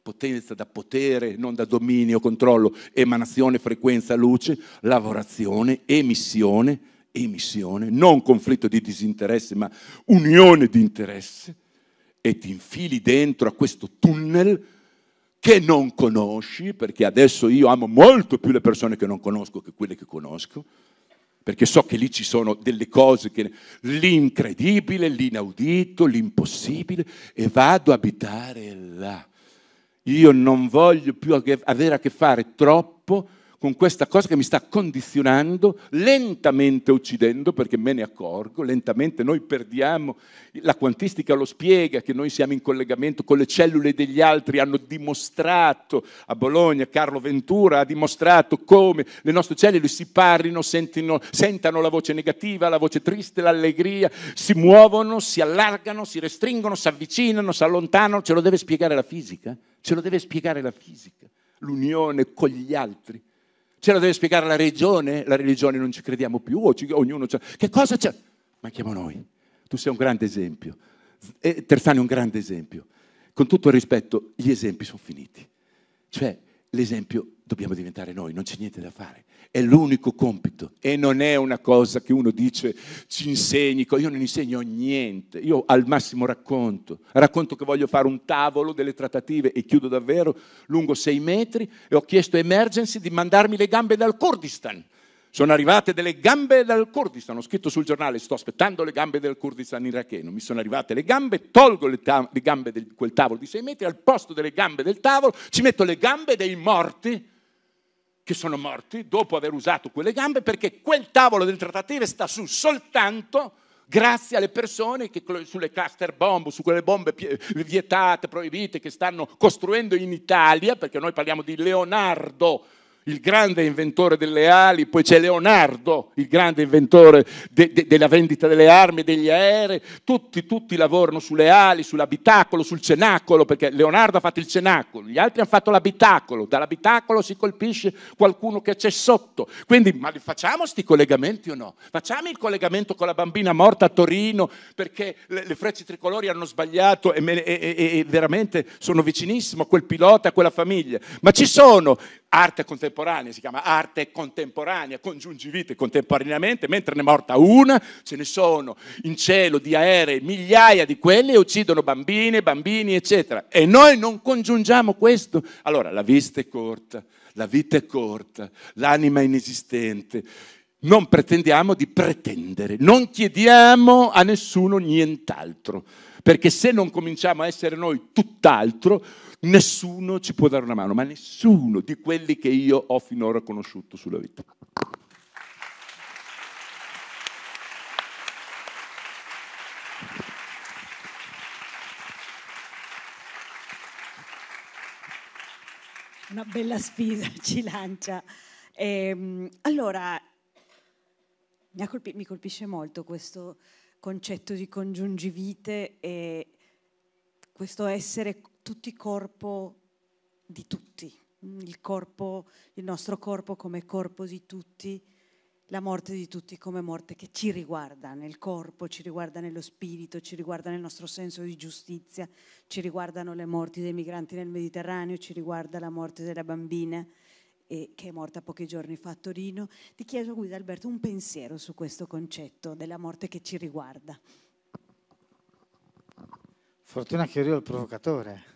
potenza da potere, non da dominio, controllo, emanazione, frequenza, luce, lavorazione, emissione, emissione, non conflitto di disinteresse, ma unione di interesse, e ti infili dentro a questo tunnel che non conosci, perché adesso io amo molto più le persone che non conosco che quelle che conosco, perché so che lì ci sono delle cose che l'incredibile, l'inaudito, l'impossibile e vado a abitare là. Io non voglio più avere a che fare troppo con questa cosa che mi sta condizionando, lentamente uccidendo, perché me ne accorgo, lentamente noi perdiamo, la quantistica lo spiega, che noi siamo in collegamento con le cellule degli altri, hanno dimostrato, a Bologna Carlo Ventura ha dimostrato come le nostre cellule si parlino, sentino, sentano la voce negativa, la voce triste, l'allegria, si muovono, si allargano, si restringono, si avvicinano, si allontanano, ce lo deve spiegare la fisica, ce lo deve spiegare la fisica l'unione con gli altri. Ce la deve spiegare la religione? La religione non ci crediamo più, o ci, ognuno c'è. Che cosa c'è? Manchiamo noi. Tu sei un grande esempio. E Terzani è un grande esempio. Con tutto il rispetto, gli esempi sono finiti. Cioè, l'esempio dobbiamo diventare noi, non c'è niente da fare. È l'unico compito e non è una cosa che uno dice ci insegni, io non insegno niente, io al massimo racconto, racconto che voglio fare un tavolo delle trattative e chiudo davvero lungo sei metri e ho chiesto a Emergency di mandarmi le gambe dal Kurdistan. Sono arrivate delle gambe dal Kurdistan, ho scritto sul giornale, sto aspettando le gambe del Kurdistan iracheno, mi sono arrivate le gambe, tolgo le, ta- le gambe di quel tavolo di sei metri, al posto delle gambe del tavolo ci metto le gambe dei morti che sono morti dopo aver usato quelle gambe perché quel tavolo delle trattative sta su soltanto grazie alle persone che sulle cluster bomb, su quelle bombe vietate, proibite, che stanno costruendo in Italia, perché noi parliamo di Leonardo il grande inventore delle ali, poi c'è Leonardo, il grande inventore de, de, della vendita delle armi e degli aerei, tutti, tutti, lavorano sulle ali, sull'abitacolo, sul cenacolo, perché Leonardo ha fatto il cenacolo, gli altri hanno fatto l'abitacolo, dall'abitacolo si colpisce qualcuno che c'è sotto. Quindi ma facciamo questi collegamenti o no? Facciamo il collegamento con la bambina morta a Torino perché le, le frecce tricolori hanno sbagliato e, me, e, e, e veramente sono vicinissimo a quel pilota, a quella famiglia. Ma ci sono Arte contemporanea si chiama arte contemporanea, congiungivite contemporaneamente, mentre ne è morta una, ce ne sono in cielo di aerei migliaia di quelle e uccidono bambine, bambini, eccetera. E noi non congiungiamo questo. Allora, la vista è corta, la vita è corta, l'anima è inesistente. Non pretendiamo di pretendere, non chiediamo a nessuno nient'altro, perché se non cominciamo a essere noi tutt'altro, nessuno ci può dare una mano, ma nessuno di quelli che io ho finora conosciuto sulla vita. Una bella sfida [LAUGHS] ci lancia. Ehm, allora, mi, colpi- mi colpisce molto questo concetto di congiungivite e questo essere tutti i corpo di tutti, il, corpo, il nostro corpo come corpo di tutti, la morte di tutti come morte che ci riguarda nel corpo, ci riguarda nello spirito, ci riguarda nel nostro senso di giustizia, ci riguardano le morti dei migranti nel Mediterraneo, ci riguarda la morte della bambina eh, che è morta pochi giorni fa a Torino. Ti chiedo Guido Alberto un pensiero su questo concetto della morte che ci riguarda. Fortuna che io ero il provocatore.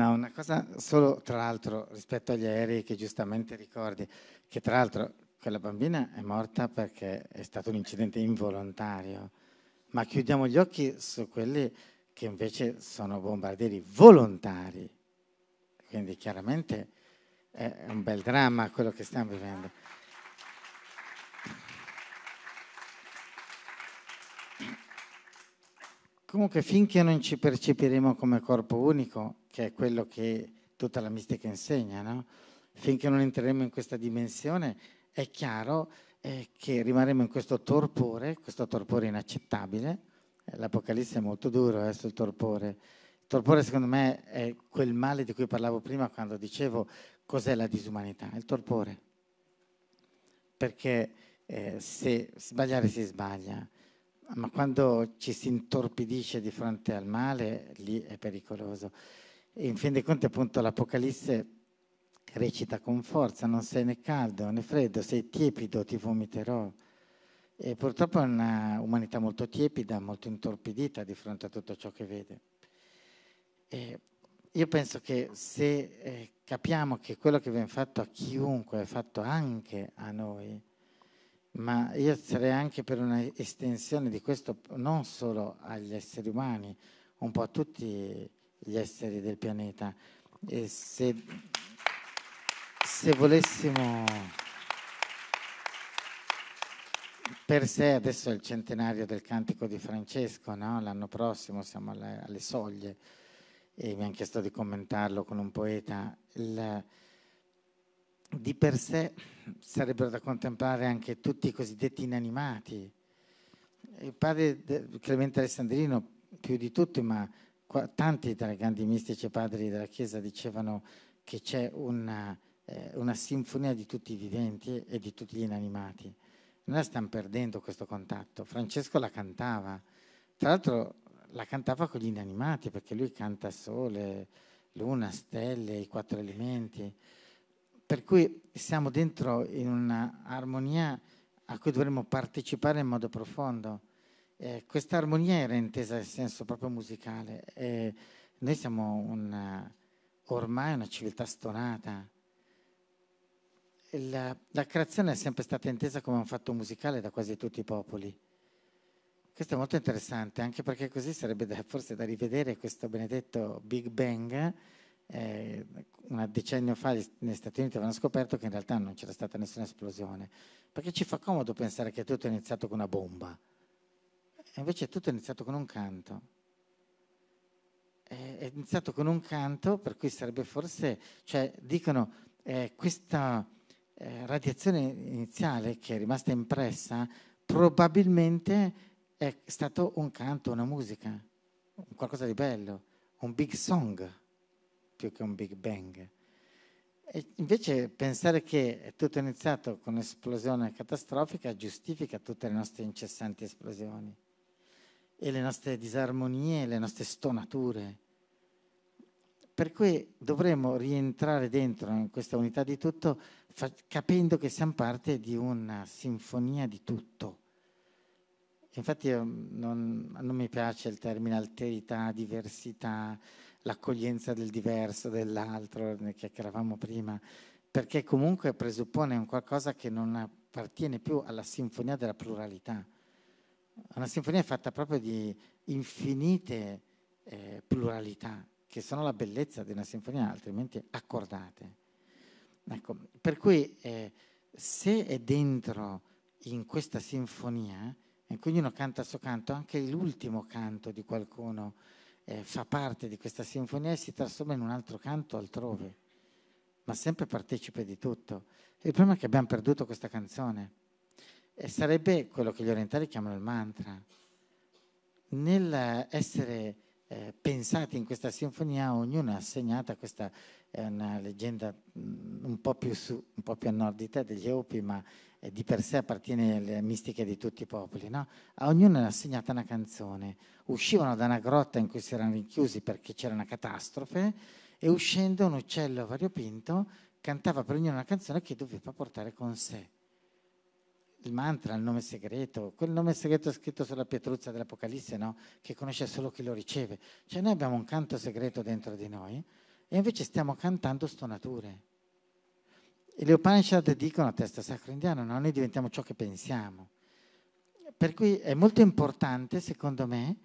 No, una cosa solo tra l'altro rispetto agli aerei che giustamente ricordi, che tra l'altro quella bambina è morta perché è stato un incidente involontario, ma chiudiamo gli occhi su quelli che invece sono bombardieri volontari. Quindi chiaramente è un bel dramma quello che stiamo vivendo. Comunque finché non ci percepiremo come corpo unico, che è quello che tutta la mistica insegna, no? Finché non entreremo in questa dimensione è chiaro eh, che rimarremo in questo torpore, questo torpore inaccettabile. Eh, L'Apocalisse è molto duro eh, sul torpore. Il torpore secondo me è quel male di cui parlavo prima quando dicevo cos'è la disumanità, il torpore. Perché eh, se sbagliare si sbaglia, ma quando ci si intorpidisce di fronte al male, lì è pericoloso. E in fin dei conti appunto l'Apocalisse recita con forza, non sei né caldo né freddo, sei tiepido, ti vomiterò. E purtroppo è una umanità molto tiepida, molto intorpidita di fronte a tutto ciò che vede. E io penso che se eh, capiamo che quello che viene fatto a chiunque è fatto anche a noi, ma io sarei anche per un'estensione di questo non solo agli esseri umani, un po' a tutti gli esseri del pianeta. E se, se volessimo per sé adesso è il centenario del cantico di Francesco, no? l'anno prossimo siamo alle, alle, soglie e mi hanno chiesto di commentarlo con un poeta. Il, di per sé sarebbero da contemplare anche tutti i cosiddetti inanimati. Il padre Clemente Alessandrino più di tutti, ma qua, tanti tra i grandi mistici e padri della Chiesa dicevano che c'è una, eh, una sinfonia di tutti i viventi e di tutti gli inanimati. Noi stiamo perdendo questo contatto. Francesco la cantava, tra l'altro la cantava con gli inanimati perché lui canta sole, luna, stelle, i quattro elementi. Per cui siamo dentro in un'armonia a cui dovremmo partecipare in modo profondo. Eh, questa armonia era intesa nel senso proprio musicale. Eh, noi siamo una, ormai una civiltà stonata. La, la, creazione è sempre stata intesa come un fatto musicale da quasi tutti i popoli. Questo è molto interessante, anche perché così sarebbe da, forse da rivedere questo benedetto Big Bang. Eh, un decennio fa negli Stati Uniti avevano scoperto che in realtà non c'era stata nessuna esplosione, perché ci fa comodo pensare che tutto è iniziato con una bomba. E invece tutto è iniziato con un canto. È iniziato con un canto, per cui sarebbe forse, cioè dicono, eh, questa eh, radiazione iniziale che è rimasta impressa probabilmente è stato un canto, una musica, qualcosa di bello, un big song più che un big bang. E invece pensare che è tutto iniziato con un'esplosione catastrofica giustifica tutte le nostre incessanti esplosioni e le nostre disarmonie, le nostre stonature. Per cui dovremmo rientrare dentro in questa unità di tutto fa- capendo che siamo parte di una sinfonia di tutto. Infatti non, non mi piace il termine alterità, diversità, l'accoglienza del diverso, dell'altro, ne chiacchieravamo prima, perché comunque presuppone un qualcosa che non appartiene più alla sinfonia della pluralità una sinfonia fatta proprio di infinite eh, pluralità, che sono la bellezza di una sinfonia, altrimenti accordate. Ecco, per cui eh, se è dentro in questa sinfonia, in cui ognuno canta il suo canto, anche l'ultimo canto di qualcuno eh, fa parte di questa sinfonia e si trasforma in un altro canto altrove, ma sempre partecipe di tutto. Il problema è che abbiamo perduto questa canzone. E sarebbe quello che gli orientali chiamano il mantra. Nell'essere eh, pensati in questa sinfonia, ognuno è assegnato, questa è una leggenda mm, un, po su, un po' più, a nord di te degli Eupi, ma eh, di per sé appartiene alle mistiche di tutti i popoli. No? A ognuno è assegnata una canzone. Uscivano da una grotta in cui si erano rinchiusi perché c'era una catastrofe e uscendo un uccello variopinto cantava per ognuno una canzone che doveva portare con sé il mantra, il nome segreto, quel nome segreto scritto sulla pietruzza dell'Apocalisse, no? che conosce solo chi lo riceve. Cioè noi abbiamo un canto segreto dentro di noi e invece stiamo cantando stonature. E le Upanishad dicono a testa sacro indiano, no? noi diventiamo ciò che pensiamo. Per cui è molto importante, secondo me,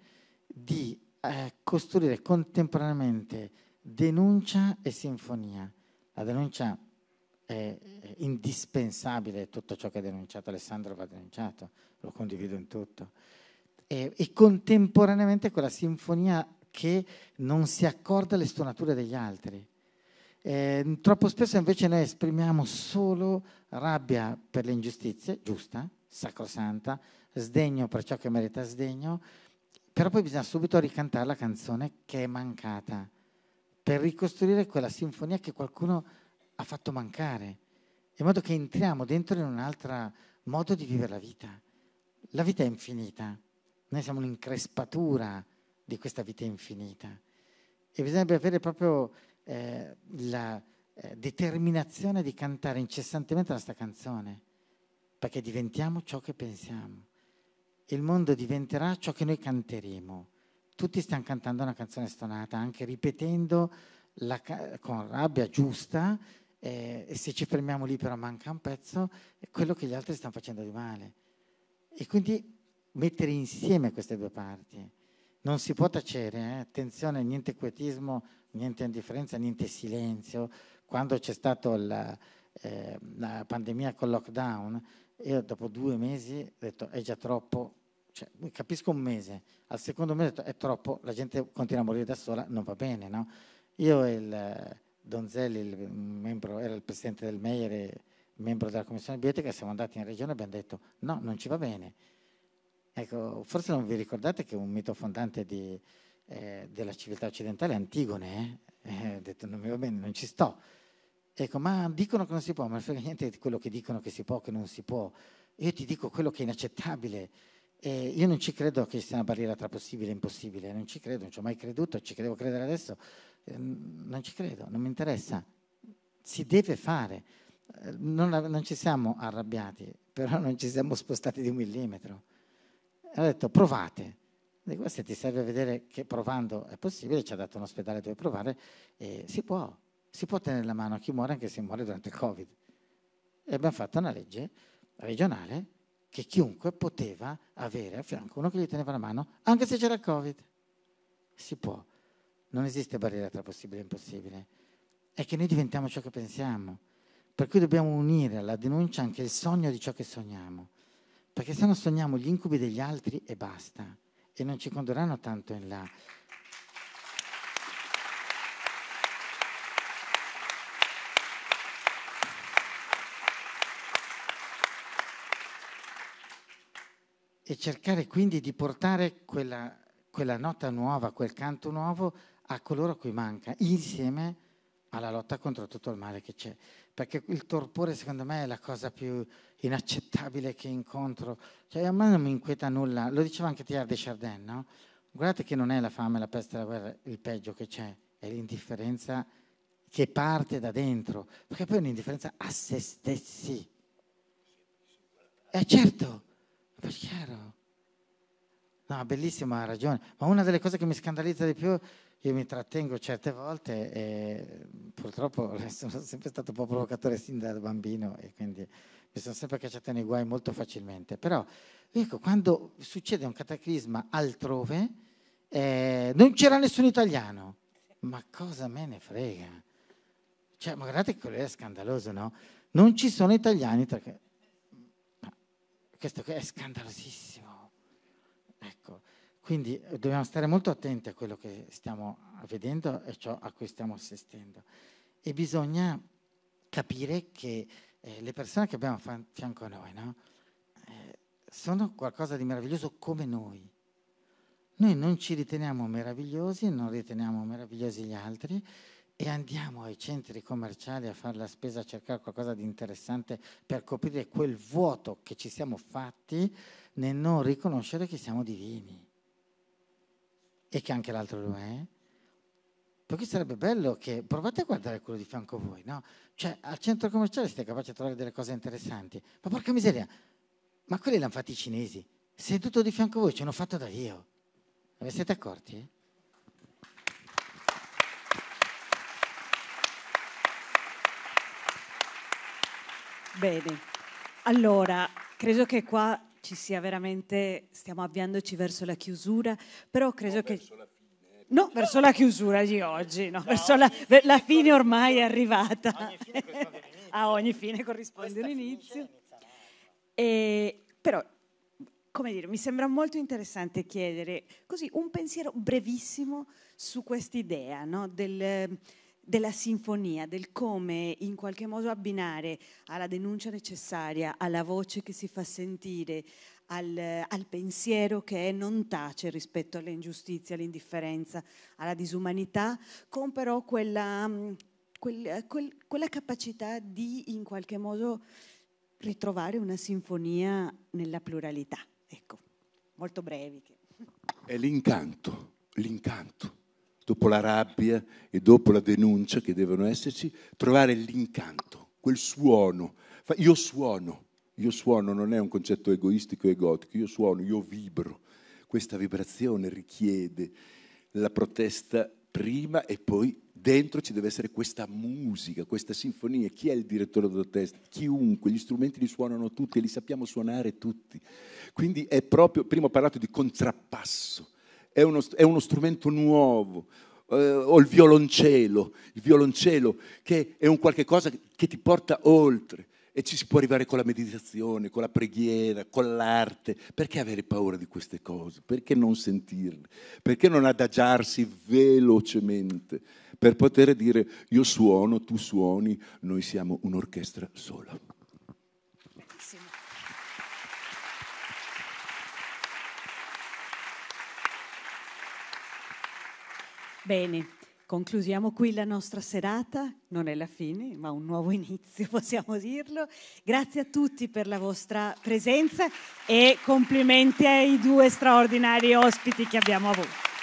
di eh, costruire contemporaneamente denuncia e sinfonia. La denuncia è indispensabile tutto ciò che ha denunciato Alessandro va denunciato, lo condivido in tutto. E, e contemporaneamente quella sinfonia che non si accorda alle stonature degli altri. Eh, troppo spesso invece noi esprimiamo solo rabbia per le ingiustizie, giusta, sacrosanta, sdegno per ciò che merita sdegno, però poi bisogna subito ricantare la canzone che è mancata per ricostruire quella sinfonia che qualcuno ha fatto mancare, in modo che entriamo dentro in un altro modo di vivere la vita. La vita è infinita, noi siamo un'increspatura di questa vita infinita e bisogna avere proprio eh, la eh, determinazione di cantare incessantemente la nostra canzone, perché diventiamo ciò che pensiamo. Il mondo diventerà ciò che noi canteremo. Tutti stiamo cantando una canzone stonata, anche ripetendo la, con rabbia giusta eh, e se ci fermiamo lì però manca un pezzo, è quello che gli altri stanno facendo di male. E quindi mettere insieme queste due parti. Non si può tacere, eh? attenzione, niente quietismo, niente indifferenza, niente silenzio. Quando c'è stata la, eh, la pandemia col lockdown, io dopo due mesi ho detto è già troppo, cioè, capisco un mese, al secondo mese ho detto è troppo, la gente continua a morire da sola, non va bene, no? Io e il Donzelli, il membro, era il presidente del Meier membro della commissione bioetica, siamo andati in regione e abbiamo detto no, non ci va bene. Ecco, forse non vi ricordate che un mito fondante di, eh, della civiltà occidentale è Antigone, eh? eh? ha detto non mi va bene, non ci sto. Ecco, ma dicono che non si può, ma non frega niente di quello che dicono che si può, che non si può. Io ti dico quello che è inaccettabile. Eh, io non ci credo che ci sia una barriera tra possibile e impossibile, non ci credo, non ci ho mai creduto, ci devo credere adesso, Ehm, non ci credo, non mi interessa, si deve fare. Ehm, non, non, ci siamo arrabbiati, [LAUGHS] però non ci siamo spostati di un millimetro. Ha detto provate. E questo ti serve a vedere che provando è possibile, ci ha dato un ospedale dove provare, e si può, si può tenere la mano a chi muore anche se muore durante il Covid. E abbiamo fatto una legge regionale che chiunque poteva avere a fianco uno che gli teneva la mano, anche se c'era il Covid. Si può non esiste barriera tra possibile e impossibile, è che noi diventiamo ciò che pensiamo. Per cui dobbiamo unire alla denuncia anche il sogno di ciò che sogniamo, perché se no sogniamo gli incubi degli altri e basta, e non ci condurranno tanto in là. E cercare quindi di portare quella, quella nota nuova, quel canto nuovo a coloro a cui manca, insieme alla lotta contro tutto il male che c'è. Perché il torpore secondo me è la cosa più inaccettabile che incontro. Cioè a me non mi inquieta nulla, lo diceva anche Thierry de Chardin, no? Guardate che non è la fame, la peste, la guerra il peggio che c'è, è l'indifferenza che parte da dentro, perché poi è un'indifferenza a se stessi. E eh certo, è chiaro. No, bellissimo, ha ragione. Ma una delle cose che mi scandalizza di più io mi trattengo certe volte e purtroppo [LAUGHS] sono sempre stato un po' provocatore sin da bambino e quindi mi sono sempre cacciato nei guai molto facilmente. Però ecco, quando succede un cataclisma altrove, eh, non c'era nessun italiano. Ma cosa me ne frega? Cioè, ma guardate che quello è scandaloso, no? Non ci sono italiani tra... Perché... questo è scandalosissimo. Ecco, quindi eh, dobbiamo stare molto attenti a quello che stiamo vedendo e ciò a cui stiamo assistendo. E bisogna capire che eh, le persone che abbiamo a fianco a noi no? eh, sono qualcosa di meraviglioso come noi. Noi non ci riteniamo meravigliosi, non riteniamo meravigliosi gli altri e andiamo ai centri commerciali a fare la spesa, a cercare qualcosa di interessante per coprire quel vuoto che ci siamo fatti nel non riconoscere che siamo divini e che anche l'altro lo è, perché sarebbe bello che provate a guardare quello di fianco a voi, no? Cioè, al centro commerciale siete capaci di trovare delle cose interessanti, ma porca miseria, ma quelli l'hanno fatti i cinesi, seduto di fianco a voi, ce l'ho fatto da io. Ve eh, siete accorti? Eh? Bene, allora credo che qua ci sia veramente, stiamo avviandoci verso la chiusura, però credo no, che... Eh. No, verso la chiusura di oggi, no, no verso la, la fine ormai è arrivata. [LAUGHS] A ogni fine corrisponde l'inizio. E, però, come dire, mi sembra molto interessante chiedere così un pensiero brevissimo su quest'idea no, del della sinfonia, del come in qualche modo abbinare alla denuncia necessaria, alla voce che si fa sentire, al, al pensiero che è non tace rispetto all'ingiustizia, all'indifferenza, alla disumanità, con però quella, mm, quel, eh, quel, quella capacità di in qualche modo ritrovare una sinfonia nella pluralità. Ecco, molto brevi. È l'incanto, l'incanto dopo la rabbia e dopo la denuncia che devono esserci, trovare l'incanto, quel suono. Io suono, io suono non è un concetto egoistico e egotico, io suono, io vibro. Questa vibrazione richiede la protesta prima e poi dentro ci deve essere questa musica, questa sinfonia. Chi è il direttore della protesta? Chiunque, gli strumenti li suonano tutti e li sappiamo suonare tutti. Quindi è proprio, prima ho parlato di contrappasso, è uno, è uno strumento nuovo, eh, o il violoncello, il violoncello che è un qualche cosa che ti porta oltre e ci si può arrivare con la meditazione, con la preghiera, con l'arte. Perché avere paura di queste cose? Perché non sentirle? Perché non adagiarsi velocemente per poter dire io suono, tu suoni, noi siamo un'orchestra sola. Bene, concludiamo qui la nostra serata, non è la fine, ma un nuovo inizio, [LAUGHS] possiamo dirlo. Grazie a tutti per la vostra presenza e complimenti ai due straordinari ospiti che abbiamo avuto.